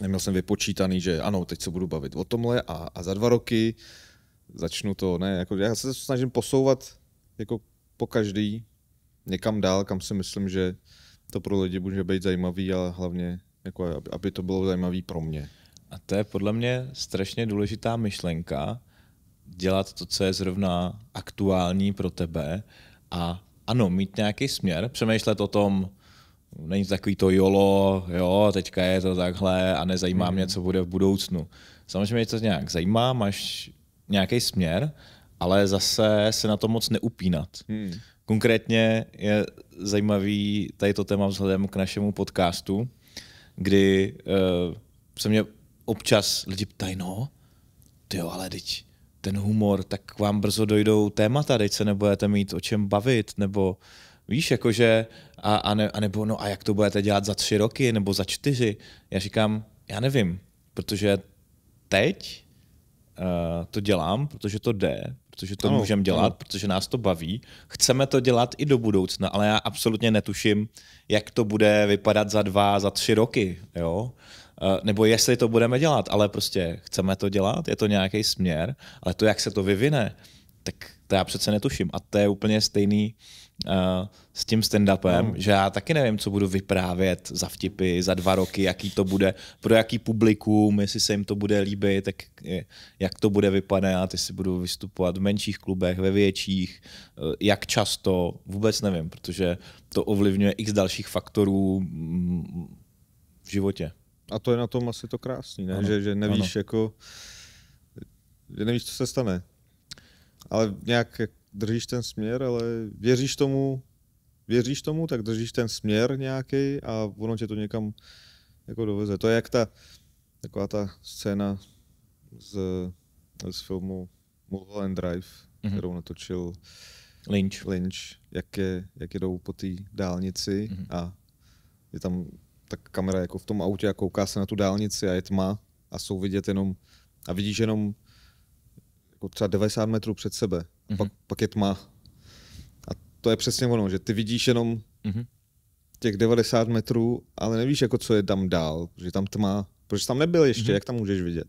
neměl jsem vypočítaný, že ano, teď se budu bavit o tomhle a, a za dva roky začnu to, ne, jako já se snažím posouvat jako po každý někam dál, kam si myslím, že to pro lidi může být zajímavý, ale hlavně, jako, aby, to bylo zajímavý pro mě. A to je podle mě strašně důležitá myšlenka, dělat to, co je zrovna aktuální pro tebe a ano, mít nějaký směr, přemýšlet o tom, není to takový to jolo, jo, teďka je to takhle a nezajímá mm. mě, mhm. co bude v budoucnu. Samozřejmě to nějak zajímá, máš nějaký směr, ale zase se na to moc neupínat. Hmm. Konkrétně je zajímavý tady to téma vzhledem k našemu podcastu, kdy uh, se mě občas lidi ptají, no, ty jo, ale teď ten humor, tak k vám brzo dojdou témata, teď se nebudete mít o čem bavit, nebo víš, jakože, a, a, ne, a nebo no a jak to budete dělat za tři roky, nebo za čtyři. Já říkám, já nevím, protože teď uh, to dělám, protože to jde, protože to můžeme dělat, ano. protože nás to baví. Chceme to dělat i do budoucna, ale já absolutně netuším, jak to bude vypadat za dva, za tři roky, jo? Uh, nebo jestli to budeme dělat, ale prostě chceme to dělat, je to nějaký směr, ale to, jak se to vyvine, tak to já přece netuším. A to je úplně stejný Eh, s tím stand-upem, no. že já taky nevím, co budu vyprávět za vtipy, za dva roky, jaký to bude, pro jaký publikum, jestli se jim to bude líbit, tak jak to bude vypadat, jestli budu vystupovat v menších klubech, ve větších, eh, jak často, vůbec nevím, protože to ovlivňuje x dalších faktorů mm, v životě. A to je na tom asi to krásný, ne? že, že nevíš ano. jako, že nevíš, co se stane. Ale nějak držíš ten směr, ale věříš tomu, věříš tomu, tak držíš ten směr nějaký a ono tě to někam jako doveze. To je jak ta, taková ta scéna z, z filmu Mulholland Drive, mm-hmm. kterou natočil Lynch. Lynch, jak, je, jak jedou po té dálnici mm-hmm. a je tam ta kamera jako v tom autě a kouká se na tu dálnici a je tma a jsou vidět jenom, a vidíš jenom jako třeba 90 metrů před sebe a mm-hmm. pak, mm-hmm. pak je tma. A to je přesně ono, že ty vidíš jenom mm-hmm. těch 90 metrů, ale nevíš, jako co je tam dál, že tam tma, protože tam nebyl ještě, mm-hmm. jak tam můžeš vidět.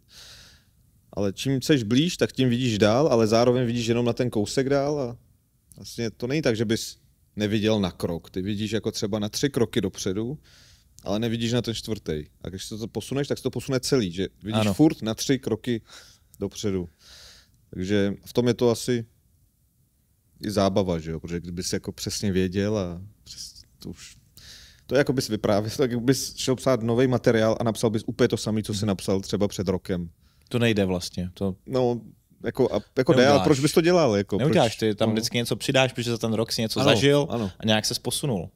Ale čím jsi blíž, tak tím vidíš dál, ale zároveň vidíš jenom na ten kousek dál a vlastně to není tak, že bys neviděl na krok. Ty vidíš jako třeba na tři kroky dopředu, ale nevidíš na ten čtvrtý. A když se to posuneš, tak se to posune celý, že vidíš ano. furt na tři kroky dopředu. Takže v tom je to asi i zábava, že jo? Protože kdyby jsi jako přesně věděl a přes, to už to je jako bys vyprávěl, tak bys šel psát nový materiál a napsal bys úplně to samé, co jsi mhm. napsal třeba před rokem. To nejde vlastně. To... No, jako, a, jako ne, ale proč bys to dělal? Jako, Neuděláš, proč? ty tam no. vždycky něco přidáš, protože za ten rok si něco ano, zažil ano. a nějak se posunul.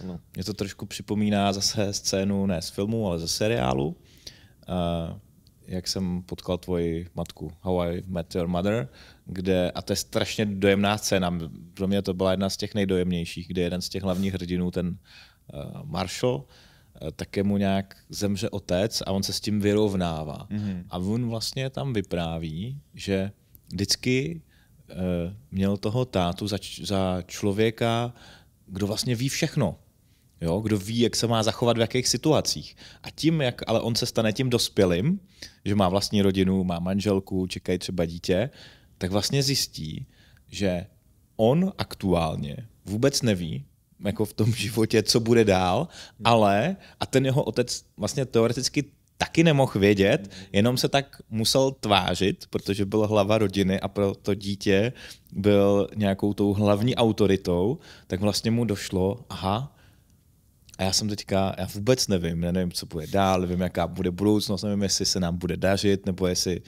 Ano. Mě to trošku připomíná zase scénu, ne z filmu, ale ze seriálu, uh, jak jsem potkal tvoji matku, How I Met Your Mother, kde, a to je strašně dojemná scéna, pro mě to byla jedna z těch nejdojemnějších, kde jeden z těch hlavních hrdinů, ten uh, Marshall, eh, také mu nějak zemře otec a on se s tím vyrovnává. Mm-hmm. A on vlastně tam vypráví, že vždycky uh, měl toho tátu za, za člověka, kdo vlastně ví všechno. Jo, kdo ví, jak se má zachovat v jakých situacích. A tím, jak ale on se stane tím dospělým, že má vlastní rodinu, má manželku, čekají třeba dítě, tak vlastně zjistí, že on aktuálně vůbec neví, jako v tom životě, co bude dál, ale, a ten jeho otec vlastně teoreticky taky nemohl vědět, jenom se tak musel tvářit, protože byl hlava rodiny a pro to dítě byl nějakou tou hlavní autoritou, tak vlastně mu došlo, aha, a já jsem teďka, já vůbec nevím, já nevím, co bude dál, nevím, jaká bude budoucnost, nevím, jestli se nám bude dařit, nebo jestli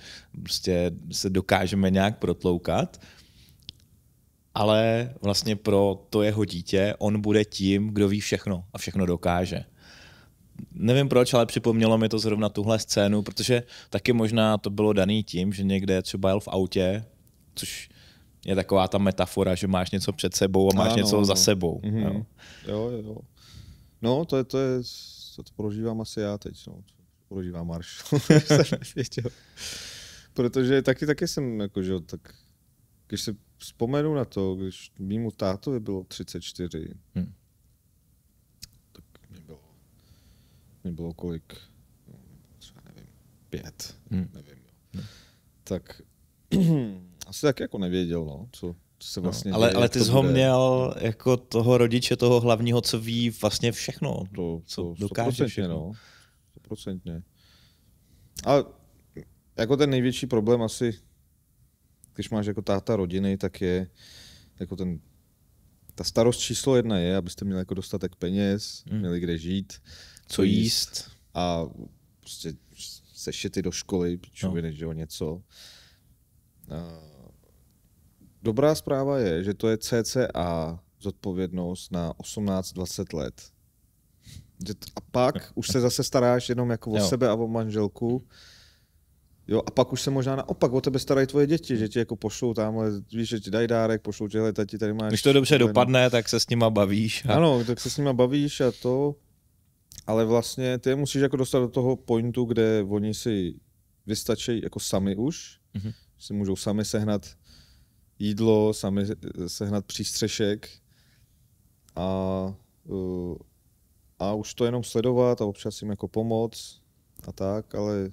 prostě se dokážeme nějak protloukat. Ale vlastně pro to jeho dítě on bude tím, kdo ví všechno a všechno dokáže. Nevím proč, ale připomnělo mi to zrovna tuhle scénu, protože taky možná to bylo daný tím, že někde třeba jel v autě, což je taková ta metafora, že máš něco před sebou a máš ano, něco ano. za sebou. Mm-hmm. Jo. jo, jo. No, to je, to je, to, to prožívám asi já teď, no. Prožívám marš. Protože taky, taky jsem, jako, že tak, když se vzpomenu na to, když mýmu tátovi bylo 34, hmm. tak mi bylo, mi bylo kolik, no, třeba nevím, pět, hmm. nevím, jo. Hmm. tak asi tak jako nevěděl, no, co, se vlastně no, ale, děje, ale ty jsi ho měl jako toho rodiče, toho hlavního, co ví vlastně všechno. To, to co dokáže no. všechno. No. A jako ten největší problém asi, když máš jako táta rodiny, tak je jako ten ta starost číslo jedna je, abyste měli jako dostatek peněz, hmm. měli kde žít, co jíst, jíst a prostě sešity do školy, člověk, no. že něco. Dobrá zpráva je, že to je CCA zodpovědnost na 18-20 let. A pak už se zase staráš jenom jako o jo. sebe a o manželku. Jo, a pak už se možná naopak o tebe starají tvoje děti, že ti jako pošlou tam, víš, že ti dají dárek, pošlou těhle tati, tady máš... Když to dobře tady, dopadne, tak se s nima bavíš. A... Ano, tak se s nima bavíš a to, ale vlastně ty je musíš jako dostat do toho pointu, kde oni si vystačí jako sami už, mm-hmm. si můžou sami sehnat jídlo, sami sehnat přístřešek a, eh, a už to jenom sledovat a občas jim jako pomoc a tak, ale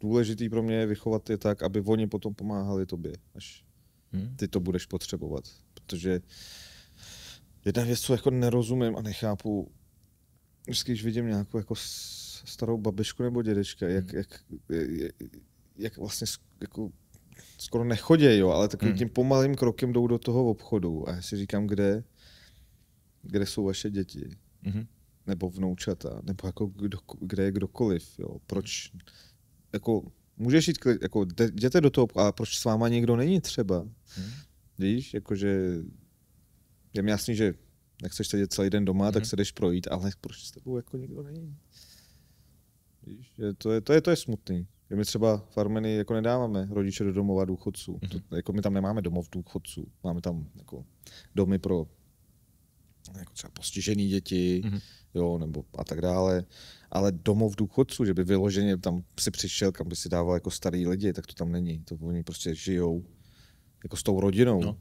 důležitý pro mě je vychovat je tak, aby oni potom pomáhali tobě, až hmm. ty to budeš potřebovat, protože jedna věc, co jako nerozumím a nechápu, vždycky, když vidím nějakou jako starou babičku nebo dědečka, jak, hmm. jak, jak, jak vlastně jako skoro nechodí jo, ale takovým hmm. tím pomalým krokem jdou do toho obchodu. A já si říkám, kde, kde jsou vaše děti, hmm. nebo vnoučata, nebo jako kdo, kde je kdokoliv. Jo. Proč, jako, můžeš jít, jako, jděte do toho, ale proč s váma někdo není třeba? Hmm. Víš, jakože je mi jasný, že nechceš sedět celý den doma, hmm. tak mhm. se jdeš projít, ale proč s tebou jako někdo není? Víš, je, to, je, to, je, to je smutný že my třeba v Armenii jako nedáváme rodiče do domova důchodců. Mm-hmm. To, mhm. jako my tam nemáme domov důchodců, máme tam jako domy pro jako třeba postižené děti, mm-hmm. jo, nebo a tak dále. Ale domov důchodců, že by vyloženě tam si přišel, kam by si dával jako starý lidi, tak to tam není. To oni prostě žijou jako s tou rodinou. No.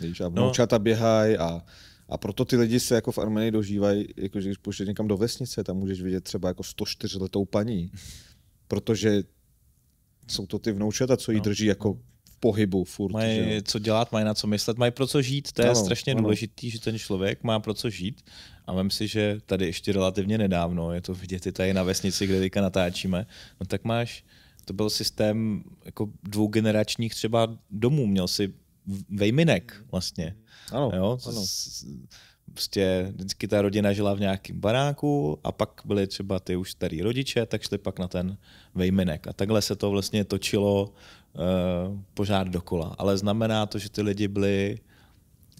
Víš, a no. vnoučata no. běhají a a proto ty lidi se jako v Armenii dožívají, jako když půjdeš někam do vesnice, tam můžeš vidět třeba jako 104 letou paní, mhm. protože jsou to ty vnoučata, co ji no. drží jako v pohybu furt. Mají že? co dělat, mají na co myslet, mají pro co žít. To je ano, strašně ano. důležitý, že ten člověk má pro co žít. A vím si, že tady ještě relativně nedávno, je to vidět i tady na vesnici, kde teďka natáčíme, no tak máš, to byl systém jako dvougeneračních třeba domů, měl si vejminek vlastně. Ano, jo, ano prostě vždycky ta rodina žila v nějakém baráku a pak byli třeba ty už starý rodiče, tak šli pak na ten vejmenek. A takhle se to vlastně točilo uh, pořád dokola. Ale znamená to, že ty lidi byli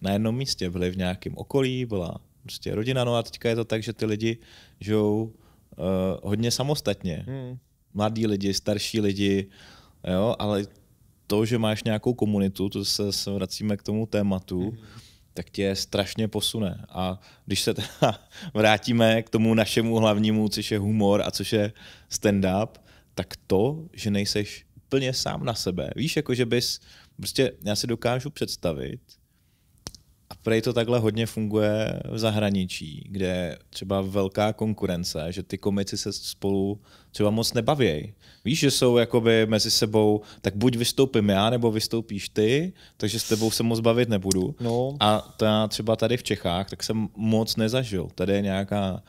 na jednom místě, byli v nějakém okolí, byla prostě rodina, no a teďka je to tak, že ty lidi žijou uh, hodně samostatně. Hmm. Mladí lidi, starší lidi, jo, ale to, že máš nějakou komunitu, to se vracíme k tomu tématu, hmm tak tě strašně posune. A když se teda vrátíme k tomu našemu hlavnímu, což je humor a což je stand-up, tak to, že nejseš úplně sám na sebe. Víš, jako že bys, prostě já si dokážu představit, Prej to takhle hodně funguje v zahraničí, kde je třeba velká konkurence, že ty komici se spolu třeba moc nebavějí. Víš, že jsou jakoby mezi sebou, tak buď vystoupím já, nebo vystoupíš ty, takže s tebou se moc bavit nebudu. No. A ta, třeba tady v Čechách, tak jsem moc nezažil. Tady je nějaká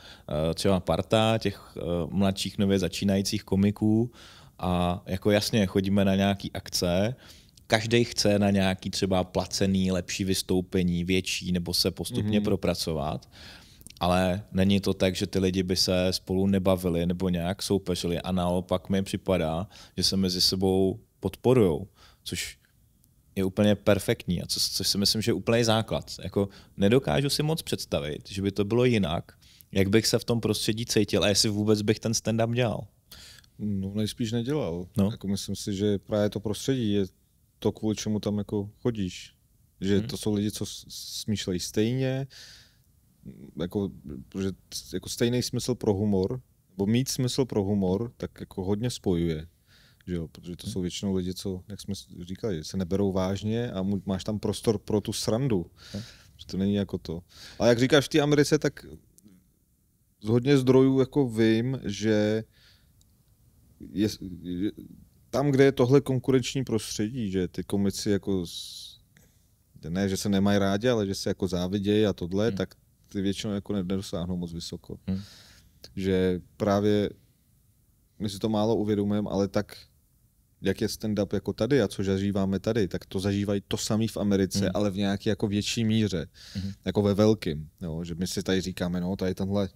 eh, třeba parta těch eh, mladších nově začínajících komiků a jako jasně chodíme na nějaký akce, každý chce na nějaký třeba placený, lepší vystoupení, větší nebo se postupně mm-hmm. propracovat, ale není to tak, že ty lidi by se spolu nebavili nebo nějak soupeřili a naopak mi připadá, že se mezi sebou podporují, což je úplně perfektní a co, což si myslím, že je úplný základ. Jako nedokážu si moc představit, že by to bylo jinak, jak bych se v tom prostředí cítil a jestli vůbec bych ten stand-up dělal. No, nejspíš nedělal. No. Jako myslím si, že právě to prostředí je to, kvůli čemu tam jako chodíš. Že hmm. to jsou lidi, co smýšlejí stejně, jako, že jako stejný smysl pro humor, nebo mít smysl pro humor, tak jako hodně spojuje. Že jo? Protože to mhm. jsou většinou lidi, co, jak jsme říkali, se neberou vážně a máš tam prostor pro tu srandu. Hmm. Že to není jako to. A jak říkáš v té Americe, tak z hodně zdrojů jako vím, že je, je, tam, kde je tohle konkurenční prostředí, že ty komici jako ne, že se nemají rádi, ale že se jako závidějí a tohle, hmm. tak ty většinou jako nedosáhnou moc vysoko. Hmm. Že právě my si to málo uvědomujeme, ale tak jak je stand-up jako tady a co zažíváme tady, tak to zažívají to samý v Americe, mm. ale v nějaké jako větší míře, mm. jako ve velkým. Jo? Že my si tady říkáme, no tady tenhle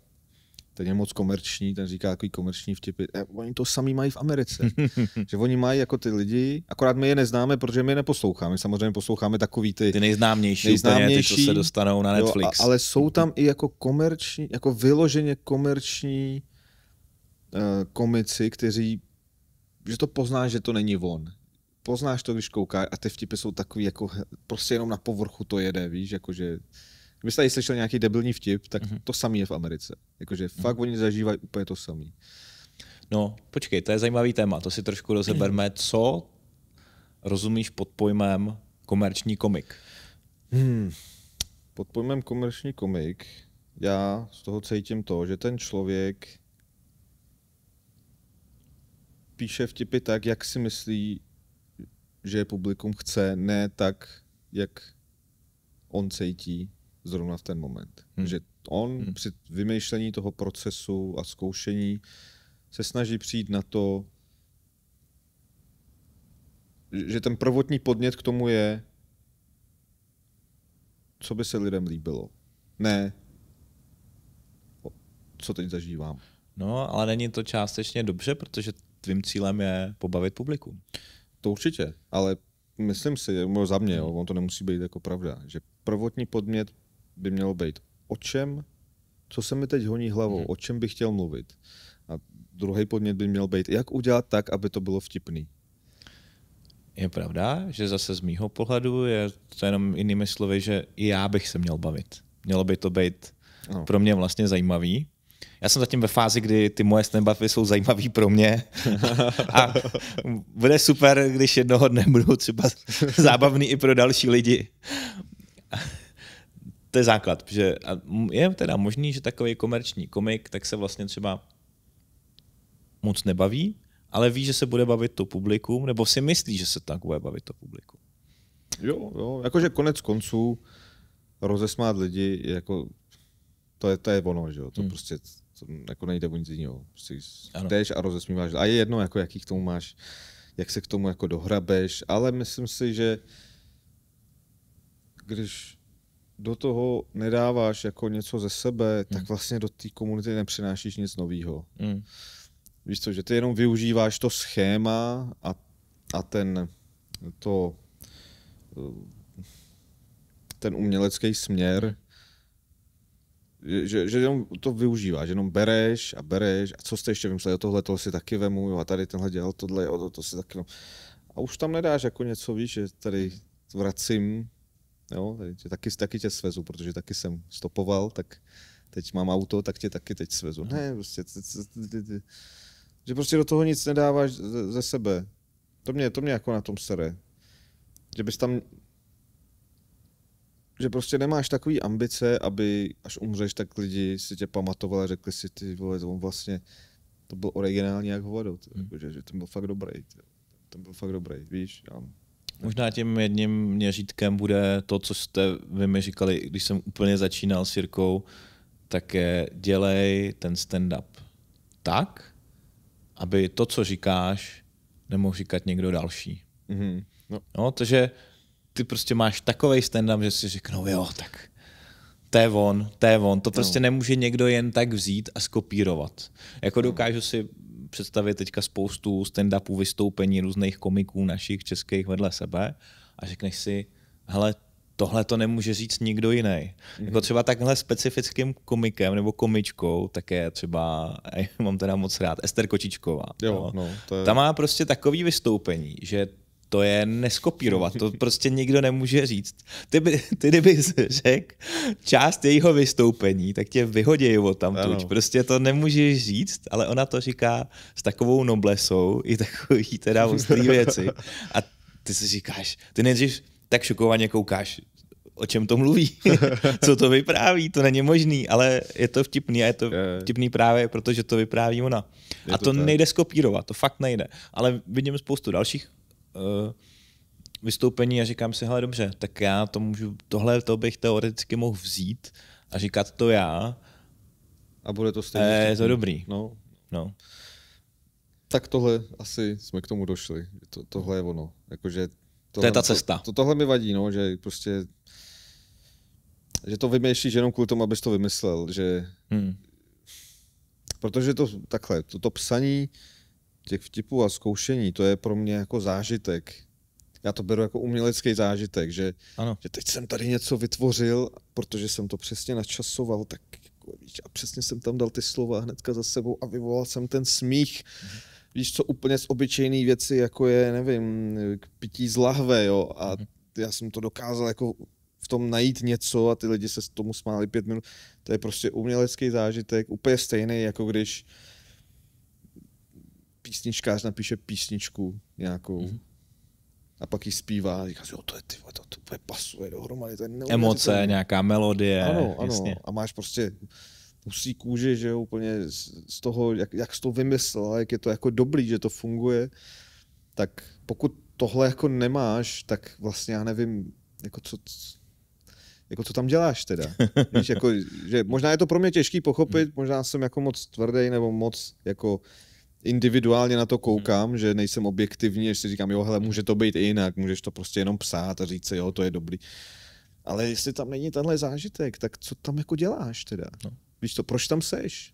ten je moc komerční, ten říká takový komerční vtipy. E, oni to sami mají v Americe. že oni mají jako ty lidi, akorát my je neznáme, protože my je neposloucháme. Samozřejmě posloucháme takový ty, ty nejznámější, nejznámější úplně, ty, co se dostanou na Netflix. Jo, a, ale jsou tam i jako komerční, jako vyloženě komerční uh, komici, kteří, že to poznáš, že to není on. Poznáš to, když koukáš a ty vtipy jsou takový jako prostě jenom na povrchu to jede, víš, jakože... že Kdybyste tady slyšel nějaký debilní vtip, tak mm-hmm. to samý je v Americe. Jakože mm-hmm. fakt oni zažívají úplně to samý. No, počkej, to je zajímavý téma, to si trošku rozeberme. Co rozumíš pod pojmem komerční komik? Hmm. Pod pojmem komerční komik já z toho cítím to, že ten člověk píše vtipy tak, jak si myslí, že publikum chce, ne tak, jak on cítí, zrovna v ten moment. Hmm. Že on hmm. při vymýšlení toho procesu a zkoušení se snaží přijít na to, že ten prvotní podnět k tomu je, co by se lidem líbilo. Ne, co teď zažívám. No, ale není to částečně dobře, protože tvým cílem je pobavit publikum. To určitě, ale myslím si, za mě, jo, hmm. on to nemusí být jako pravda, že prvotní podmět by mělo být o čem, co se mi teď honí hlavou, hmm. o čem bych chtěl mluvit. A druhý podnět by měl být, jak udělat tak, aby to bylo vtipný. Je pravda, že zase z mýho pohledu je to jenom jinými slovy, že i já bych se měl bavit. Mělo by to být no. pro mě vlastně zajímavý. Já jsem zatím ve fázi, kdy ty moje stand jsou zajímavý pro mě a bude super, když jednoho dne budou třeba zábavný i pro další lidi to je základ, že je teda možný, že takový komerční komik, tak se vlastně třeba moc nebaví, ale ví, že se bude bavit to publikum, nebo si myslí, že se tak bude bavit to publikum. Jo, jo, jakože konec konců rozesmát lidi, jako to je, to je ono, že jo, to hmm. prostě to jako nejde o nic jiného. Prostě jdeš a rozesmíváš. A je jedno, jako jaký k tomu máš, jak se k tomu jako dohrabeš, ale myslím si, že když do toho nedáváš jako něco ze sebe, hmm. tak vlastně do té komunity nepřinášíš nic nového. Hmm. Víš co, že ty jenom využíváš to schéma a, a ten to eh, ten umělecký směr, že, že jenom to využíváš, jenom bereš a bereš a co jste ještě vymysleli, tohle to si taky vemu, jo, a tady tenhle dělal tohle, jo, to, to si taky no. A už tam nedáš jako něco, víš, že tady vracím Jo? Tě, taky, taky tě svezu, protože taky jsem stopoval, tak teď mám auto, tak tě taky teď svezu. Mhm. Ne, prostě, že prostě do toho nic nedáváš ze sebe. To mě, to mě jako na tom sere. Že bys tam, že prostě nemáš takový ambice, aby až umřeš, tak lidi si tě pamatovali a řekli si, ty vole, on vlastně, to byl originální jak hovado, hmm. že, že ten byl fakt dobrý, ten byl fakt dobrý, víš, já Možná tím jedním měřítkem bude to, co jste vy mi říkali, když jsem úplně začínal s Jirkou, tak je dělej ten stand-up tak, aby to, co říkáš, nemohl říkat někdo další. Mm-hmm. No. no, takže ty prostě máš takový stand-up, že si řeknou, jo, tak to je on, to je on. To no. prostě no. nemůže někdo jen tak vzít a skopírovat. Jako no. dokážu si představit teďka spoustu stand-upů, vystoupení různých komiků našich českých vedle sebe a řekneš si, hele, tohle to nemůže říct nikdo jiný. Mm-hmm. Jako třeba takhle specifickým komikem nebo komičkou, tak je třeba, mám teda moc rád, Ester Kočičková. Jo, no, to je... Ta má prostě takový vystoupení, že to je neskopírovat, to prostě nikdo nemůže říct. Ty, by, ty kdyby řekl část jejího vystoupení, tak tě vyhodějí o tam Prostě to nemůžeš říct, ale ona to říká s takovou noblesou i takový teda ostrý věci. A ty si říkáš, ty nejdřív tak šokovaně koukáš, o čem to mluví, co to vypráví, to není možný, ale je to vtipný a je to vtipný právě, protože to vypráví ona. Je a to, to nejde skopírovat, to fakt nejde. Ale vidím spoustu dalších uh, vystoupení a říkám si, hele dobře, tak já to můžu, tohle to bych teoreticky mohl vzít a říkat to já. A bude to stejně. Eh, je to dobrý. No. no. Tak tohle asi jsme k tomu došli. To, tohle je ono. Jakože tohle, to je ta cesta. To, to, tohle mi vadí, no, že prostě že to vymýšlíš jenom kvůli tomu, abys to vymyslel, že hmm. protože to takhle, to, to psaní, uh, těch vtipů a zkoušení, to je pro mě jako zážitek. Já to beru jako umělecký zážitek, že, ano. že teď jsem tady něco vytvořil, protože jsem to přesně načasoval, tak jako, víš, a přesně jsem tam dal ty slova hnedka za sebou a vyvolal jsem ten smích. Mhm. Víš co, úplně z obyčejné věci, jako je, nevím, pití z lahve, jo, a mhm. já jsem to dokázal jako v tom najít něco a ty lidi se tomu smáli pět minut. To je prostě umělecký zážitek, úplně stejný, jako když písničkář napíše písničku nějakou mm-hmm. a pak ji zpívá a říká, jo, to je ty, to, to je pasuje dohromady. To je Emoce, to nějaká melodie. Ano, ano. Jasně. A máš prostě husí kůži, že jo, úplně z toho, jak, jak jsi to vymyslel, jak je to jako dobrý, že to funguje, tak pokud tohle jako nemáš, tak vlastně já nevím, jako co, jako co tam děláš teda. Víš, jako, že možná je to pro mě těžký pochopit, mhm. možná jsem jako moc tvrdý nebo moc jako individuálně na to mhm. koukám, hmm. že nejsem objektivní, že si říkám, jo, hele, může to být jinak, můžeš to prostě jenom psát a říct si, jo, to je dobrý. Ale jestli tam není tenhle zážitek, tak co tam jako děláš teda? No. Víš to, proč tam seš?